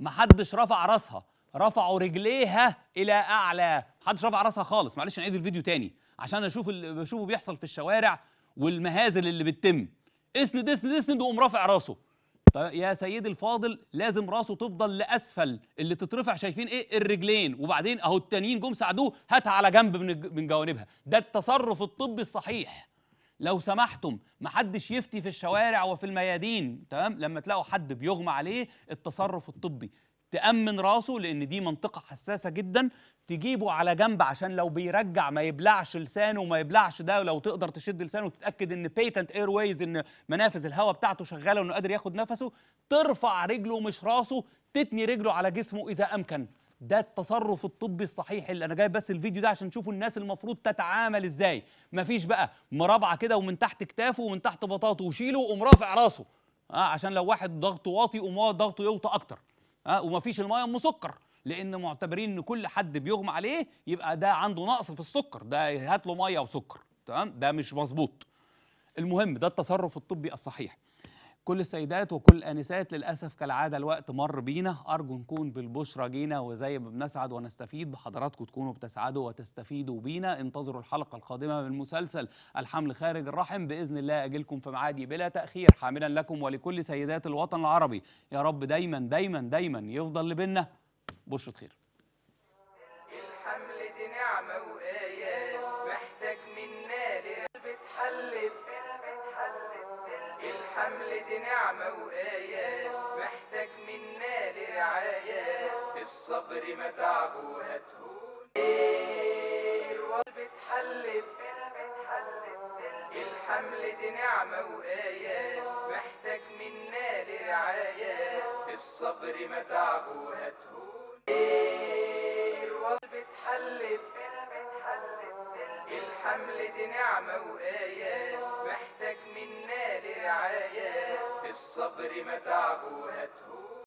ما حدش رفع راسها رفعوا رجليها الى اعلى محدش رفع راسها خالص معلش نعيد الفيديو تاني عشان اشوف اللي بشوفه بيحصل في الشوارع والمهازل اللي بتتم اسند اسند اسند وقوم رافع راسه يا سيدي الفاضل لازم راسه تفضل لاسفل اللي تترفع شايفين ايه الرجلين وبعدين اهو التانيين جم ساعدوه هات على جنب من من جوانبها ده التصرف الطبي الصحيح لو سمحتم محدش يفتي في الشوارع وفي الميادين تمام لما تلاقوا حد بيغمى عليه التصرف الطبي تأمن راسه لأن دي منطقة حساسة جدا تجيبه على جنب عشان لو بيرجع ما يبلعش لسانه وما يبلعش ده ولو تقدر تشد لسانه وتتأكد إن بيتنت ويز إن منافذ الهواء بتاعته شغالة وإنه قادر ياخد نفسه ترفع رجله مش راسه تتني رجله على جسمه إذا أمكن ده التصرف الطبي الصحيح اللي انا جايب بس الفيديو ده عشان تشوفوا الناس المفروض تتعامل ازاي مفيش بقى مرابعه كده ومن تحت كتافه ومن تحت بطاطه وشيله وقوم رافع راسه اه عشان لو واحد ضغطه واطي قوم ضغطه يوطى اكتر أه ومفيش الميه سكر لان معتبرين ان كل حد بيغمى عليه يبقى ده عنده نقص في السكر ده هات له ميه وسكر تمام ده مش مظبوط المهم ده التصرف الطبي الصحيح كل السيدات وكل الانسات للاسف كالعاده الوقت مر بينا ارجو نكون بالبشرى جينا وزي ما بنسعد ونستفيد بحضراتكم تكونوا بتسعدوا وتستفيدوا بينا انتظروا الحلقه القادمه من مسلسل الحمل خارج الرحم باذن الله اجلكم في معادي بلا تاخير حاملا لكم ولكل سيدات الوطن العربي يا رب دايما دايما دايما يفضل لبنا بشرة خير حملة نعمة وآيات محتاج منا لرعاية الصبر ما تعبه هتهون بتحلب الحملة دي نعمة وآيات محتاج منا لرعاية الصبر ما تعبه هتهون بتحلب الحملة دي نعمة وآيات الصبر متى ابوها